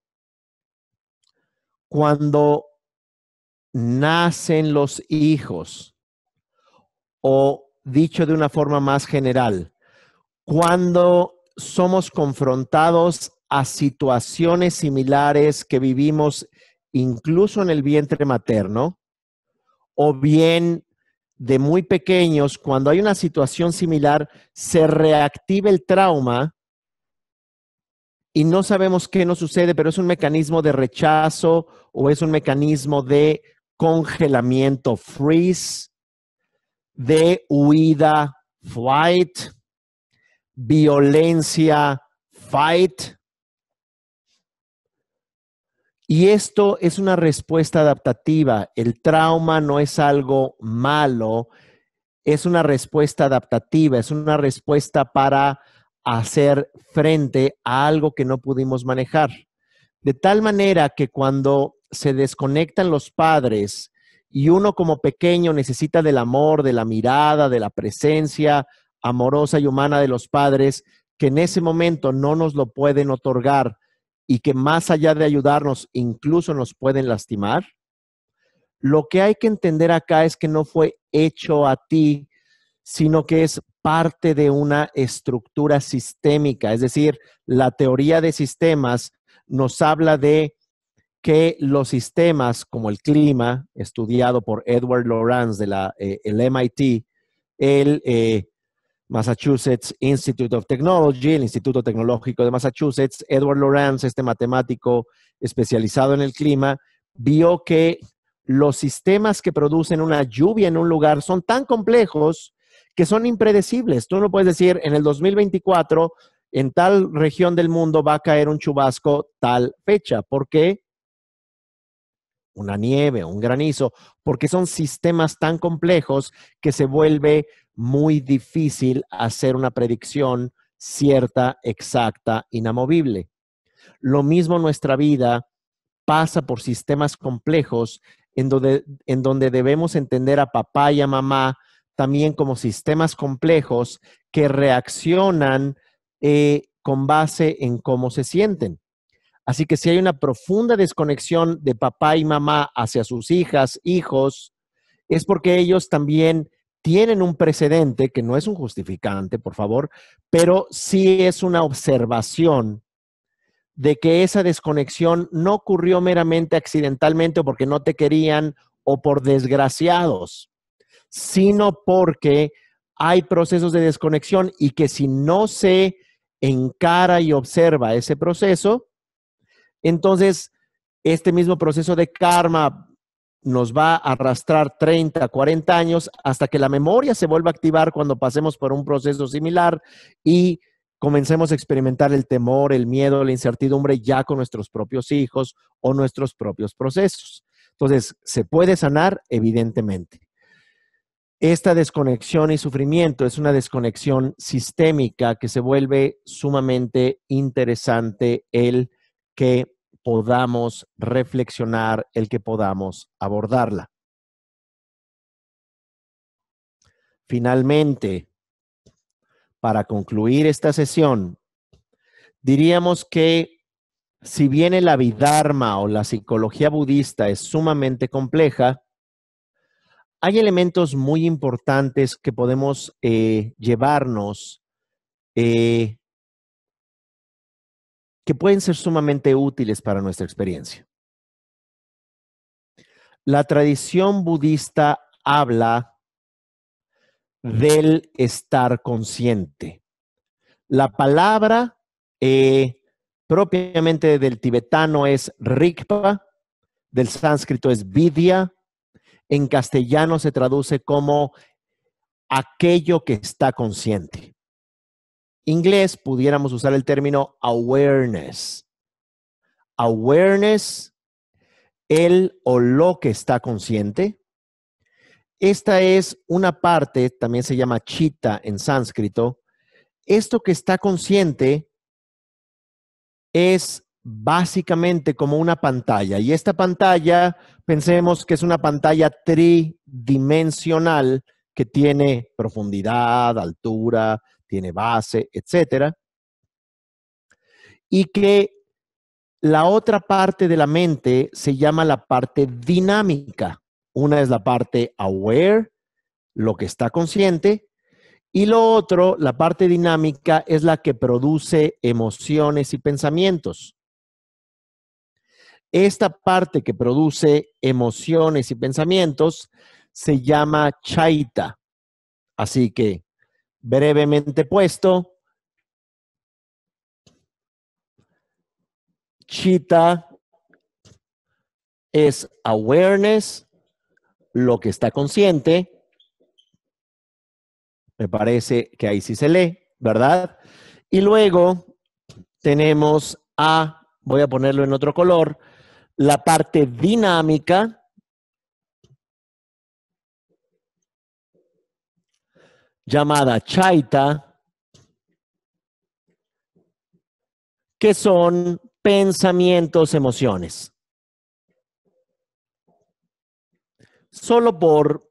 cuando nacen los hijos, o dicho de una forma más general, cuando somos confrontados a situaciones similares que vivimos incluso en el vientre materno, o bien de muy pequeños, cuando hay una situación similar, se reactiva el trauma y no sabemos qué nos sucede, pero es un mecanismo de rechazo o es un mecanismo de congelamiento, freeze, de huida, flight, violencia, fight. Y esto es una respuesta adaptativa. El trauma no es algo malo, es una respuesta adaptativa, es una respuesta para hacer frente a algo que no pudimos manejar. De tal manera que cuando se desconectan los padres y uno como pequeño necesita del amor, de la mirada, de la presencia amorosa y humana de los padres, que en ese momento no nos lo pueden otorgar y que más allá de ayudarnos, incluso nos pueden lastimar. Lo que hay que entender acá es que no fue hecho a ti sino que es parte de una estructura sistémica. Es decir, la teoría de sistemas nos habla de que los sistemas como el clima, estudiado por Edward Lawrence de la, MIT, eh, el eh, Massachusetts Institute of Technology, el Instituto Tecnológico de Massachusetts, Edward Lawrence, este matemático especializado en el clima, vio que los sistemas que producen una lluvia en un lugar son tan complejos que son impredecibles. Tú no puedes decir, en el 2024, en tal región del mundo va a caer un chubasco tal fecha. ¿Por qué? Una nieve, un granizo, porque son sistemas tan complejos que se vuelve muy difícil hacer una predicción cierta, exacta, inamovible. Lo mismo nuestra vida pasa por sistemas complejos en donde, en donde debemos entender a papá y a mamá también como sistemas complejos que reaccionan eh, con base en cómo se sienten. Así que si hay una profunda desconexión de papá y mamá hacia sus hijas, hijos, es porque ellos también tienen un precedente que no es un justificante, por favor, pero sí es una observación de que esa desconexión no ocurrió meramente accidentalmente o porque no te querían o por desgraciados sino porque hay procesos de desconexión y que si no se encara y observa ese proceso, entonces este mismo proceso de karma nos va a arrastrar 30, 40 años hasta que la memoria se vuelva a activar cuando pasemos por un proceso similar y comencemos a experimentar el temor, el miedo, la incertidumbre ya con nuestros propios hijos o nuestros propios procesos. Entonces, ¿se puede sanar? Evidentemente. Esta desconexión y sufrimiento es una desconexión sistémica que se vuelve sumamente interesante el que podamos reflexionar, el que podamos abordarla. Finalmente, para concluir esta sesión, diríamos que si bien el Abhidharma o la psicología budista es sumamente compleja, hay elementos muy importantes que podemos eh, llevarnos eh, que pueden ser sumamente útiles para nuestra experiencia. La tradición budista habla del estar consciente. La palabra eh, propiamente del tibetano es rikpa, del sánscrito es vidya, en castellano se traduce como aquello que está consciente. Inglés pudiéramos usar el término awareness. Awareness, el o lo que está consciente. Esta es una parte, también se llama chita en sánscrito. Esto que está consciente es básicamente como una pantalla. Y esta pantalla, pensemos que es una pantalla tridimensional que tiene profundidad, altura, tiene base, etcétera. Y que la otra parte de la mente se llama la parte dinámica. Una es la parte aware, lo que está consciente, y lo otro, la parte dinámica, es la que produce emociones y pensamientos. Esta parte que produce emociones y pensamientos se llama chaita. Así que, brevemente puesto, chita es awareness, lo que está consciente. Me parece que ahí sí se lee, ¿verdad? Y luego tenemos a, voy a ponerlo en otro color, la parte dinámica, llamada chaita, que son pensamientos, emociones. Solo por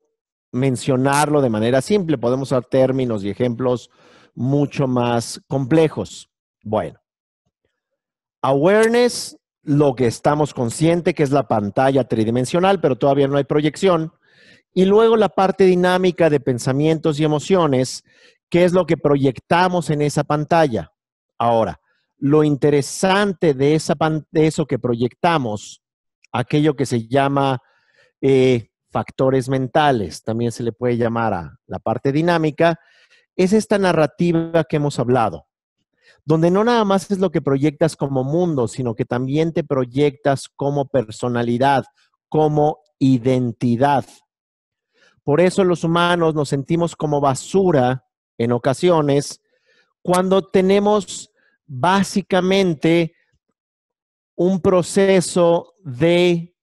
mencionarlo de manera simple, podemos dar términos y ejemplos mucho más complejos. Bueno, awareness lo que estamos consciente, que es la pantalla tridimensional, pero todavía no hay proyección. Y luego la parte dinámica de pensamientos y emociones, que es lo que proyectamos en esa pantalla. Ahora, lo interesante de, eso que proyectamos, aquello que se llama eh, factores mentales, también se le puede llamar a la parte dinámica, es esta narrativa que hemos hablado donde no nada más es lo que proyectas como mundo, sino que también te proyectas como personalidad, como identidad. Por eso los humanos nos sentimos como basura en ocasiones cuando tenemos básicamente un proceso de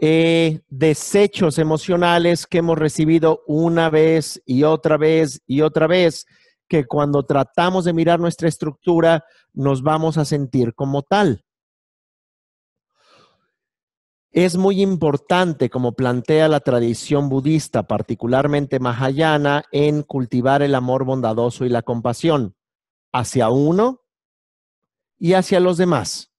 eh, desechos emocionales que hemos recibido una vez y otra vez y otra vez que cuando tratamos de mirar nuestra estructura nos vamos a sentir como tal. Es muy importante, como plantea la tradición budista, particularmente mahayana, en cultivar el amor bondadoso y la compasión hacia uno y hacia los demás.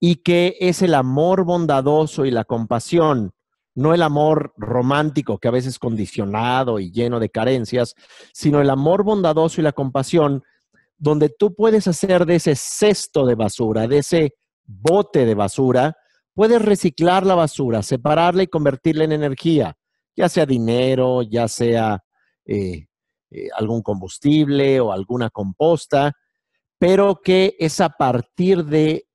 Y que es el amor bondadoso y la compasión no el amor romántico que a veces condicionado y lleno de carencias, sino el amor bondadoso y la compasión, donde tú puedes hacer de ese cesto de basura, de ese bote de basura, puedes reciclar la basura, separarla y convertirla en energía, ya sea dinero, ya sea eh, eh, algún combustible o alguna composta, pero que es a partir de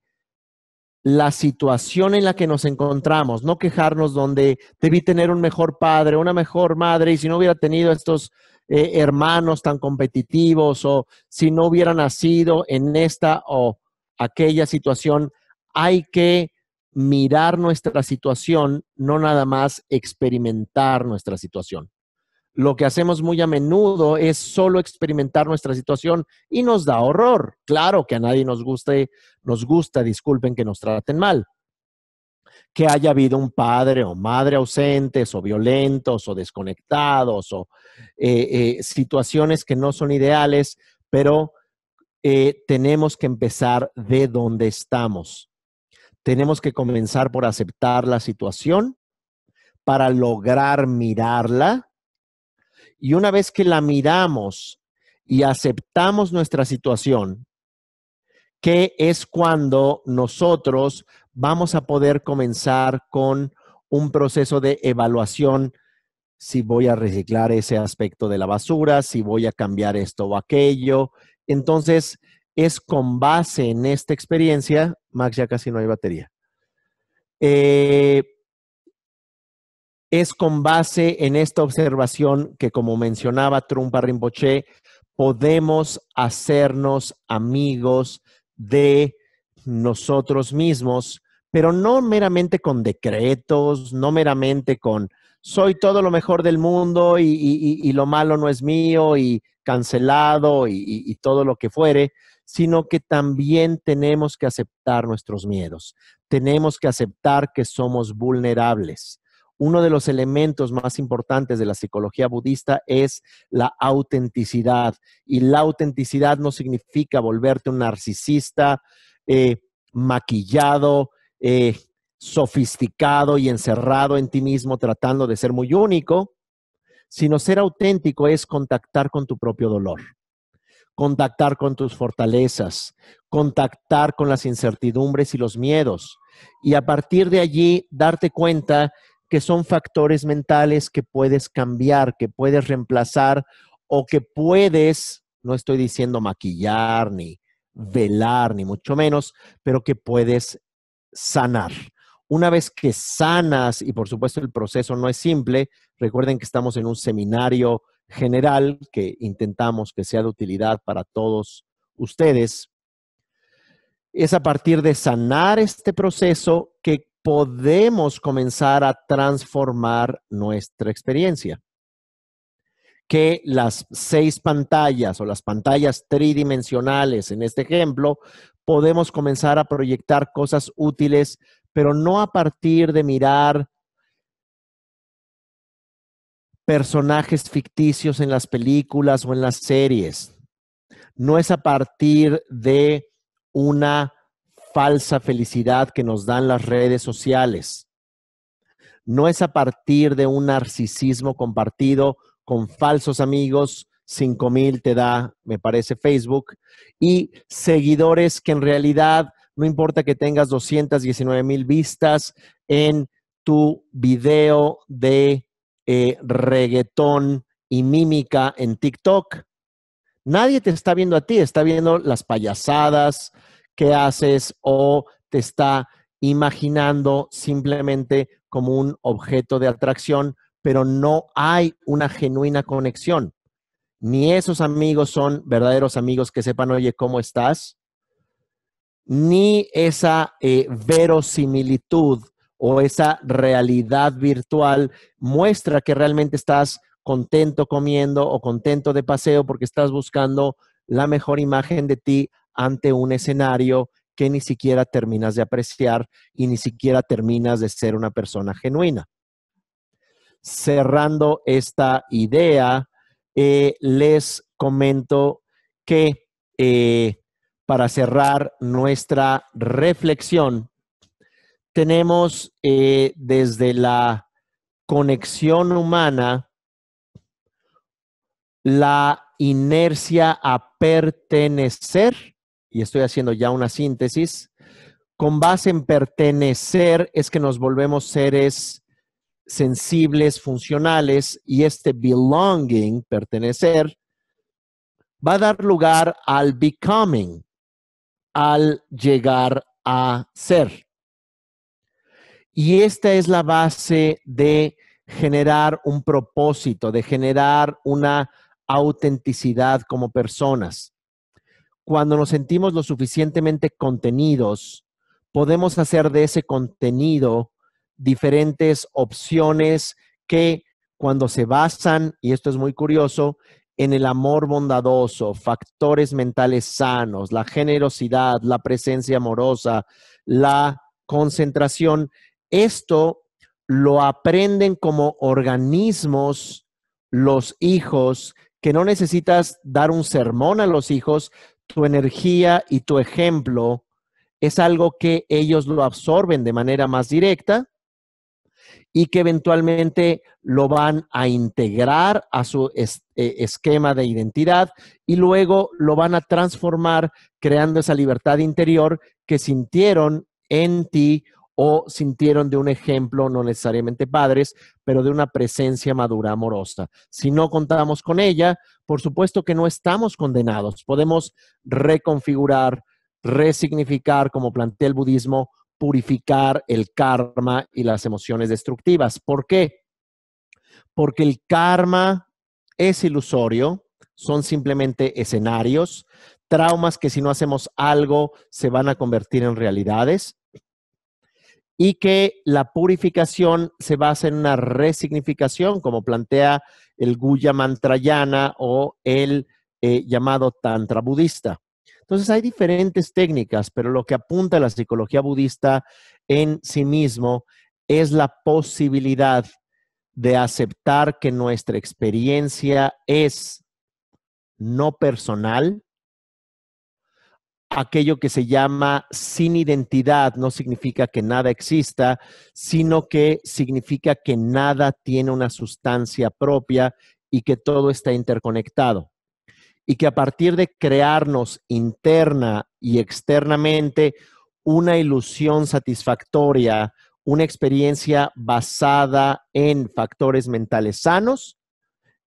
la situación en la que nos encontramos, no quejarnos donde debí tener un mejor padre, una mejor madre, y si no hubiera tenido estos eh, hermanos tan competitivos, o si no hubiera nacido en esta o aquella situación, hay que mirar nuestra situación, no nada más experimentar nuestra situación lo que hacemos muy a menudo es solo experimentar nuestra situación y nos da horror. Claro que a nadie nos guste, nos gusta, disculpen, que nos traten mal. Que haya habido un padre o madre ausentes o violentos o desconectados o eh, eh, situaciones que no son ideales, pero eh, tenemos que empezar de donde estamos. Tenemos que comenzar por aceptar la situación para lograr mirarla y una vez que la miramos y aceptamos nuestra situación, que es cuando nosotros vamos a poder comenzar con un proceso de evaluación si voy a reciclar ese aspecto de la basura, si voy a cambiar esto o aquello. Entonces, es con base en esta experiencia, Max ya casi no hay batería, eh, es con base en esta observación que, como mencionaba Trumpa Rinpoche, podemos hacernos amigos de nosotros mismos, pero no meramente con decretos, no meramente con soy todo lo mejor del mundo y, lo malo no es mío y cancelado y todo lo que fuere, sino que también tenemos que aceptar nuestros miedos, tenemos que aceptar que somos vulnerables uno de los elementos más importantes de la psicología budista es la autenticidad. Y la autenticidad no significa volverte un narcisista eh, maquillado, eh, sofisticado y encerrado en ti mismo tratando de ser muy único, sino ser auténtico es contactar con tu propio dolor contactar con tus fortalezas, contactar con las incertidumbres y los miedos. Y a partir de allí, darte cuenta que son factores mentales que puedes cambiar, que puedes reemplazar o que puedes, no estoy diciendo maquillar ni velar, ni mucho menos, pero que puedes sanar. Una vez que sanas, y por supuesto el proceso no es simple, recuerden que estamos en un seminario general que intentamos que sea de utilidad para todos ustedes, es a partir de sanar este proceso que podemos comenzar a transformar nuestra experiencia. Que las seis pantallas o las pantallas tridimensionales, en este ejemplo, podemos comenzar a proyectar cosas útiles, pero no a partir de mirar personajes ficticios en las películas o en las series. No es a partir de una falsa felicidad que nos dan las redes sociales. No es a partir de un narcisismo compartido con falsos amigos, mil te da, me parece, Facebook, y seguidores que en realidad no importa que tengas 219 mil vistas en tu video de eh, reggaetón y mímica en TikTok. Nadie te está viendo a ti, está viendo las payasadas, qué haces o te está imaginando simplemente como un objeto de atracción, pero no hay una genuina conexión. Ni esos amigos son verdaderos amigos que sepan, oye, ¿cómo estás? Ni esa eh, verosimilitud o esa realidad virtual muestra que realmente estás contento comiendo o contento de paseo porque estás buscando la mejor imagen de ti ante un escenario que ni siquiera terminas de apreciar y ni siquiera terminas de ser una persona genuina. Cerrando esta idea, eh, les comento que eh, para cerrar nuestra reflexión, tenemos eh, desde la conexión humana la inercia a pertenecer y estoy haciendo ya una síntesis, con base en pertenecer es que nos volvemos seres sensibles, funcionales, y este belonging, pertenecer, va a dar lugar al becoming, al llegar a ser. Y esta es la base de generar un propósito, de generar una autenticidad como personas cuando nos sentimos lo suficientemente contenidos, podemos hacer de ese contenido diferentes opciones que cuando se basan, y esto es muy curioso, en el amor bondadoso, factores mentales sanos, la generosidad, la presencia amorosa, la concentración, esto lo aprenden como organismos los hijos, que no necesitas dar un sermón a los hijos, tu energía y tu ejemplo es algo que ellos lo absorben de manera más directa y que eventualmente lo van a integrar a su e, esquema de identidad y luego lo van a transformar creando esa libertad interior que sintieron en ti o sintieron de un ejemplo, no necesariamente padres, pero de una presencia madura, amorosa. Si no contamos con ella, por supuesto que no estamos condenados. Podemos reconfigurar, resignificar, como plantea el budismo, purificar el karma y las emociones destructivas. ¿Por qué? Porque el karma es ilusorio, son simplemente escenarios, traumas que si no hacemos algo se van a convertir en realidades y que la purificación se basa en una resignificación, como plantea el Guya Mantrayana o el eh, llamado Tantra budista. Entonces hay diferentes técnicas, pero lo que apunta la psicología budista en sí mismo es la posibilidad de aceptar que nuestra experiencia es no personal, aquello que se llama sin identidad no significa que nada exista, sino que significa que nada tiene una sustancia propia y que todo está interconectado. Y que a partir de crearnos interna y externamente una ilusión satisfactoria, una experiencia basada en factores mentales sanos,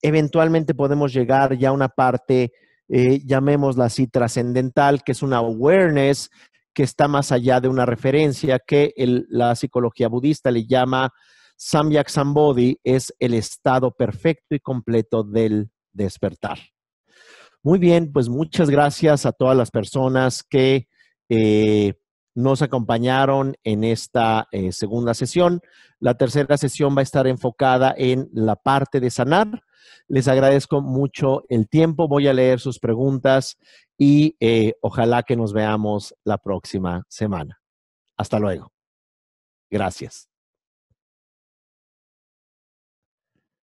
eventualmente podemos llegar ya a una parte eh, llamémosla así, trascendental, que es una awareness que está más allá de una referencia que la psicología budista le llama Samyak Sambodhi, es el estado perfecto y completo del despertar. Muy bien, pues muchas gracias a todas las personas que eh, nos acompañaron en esta eh, segunda sesión. La tercera sesión va a estar enfocada en la parte de sanar. Les agradezco mucho el tiempo. Voy a leer sus preguntas y eh, ojalá que nos veamos la próxima semana. Hasta luego. Gracias.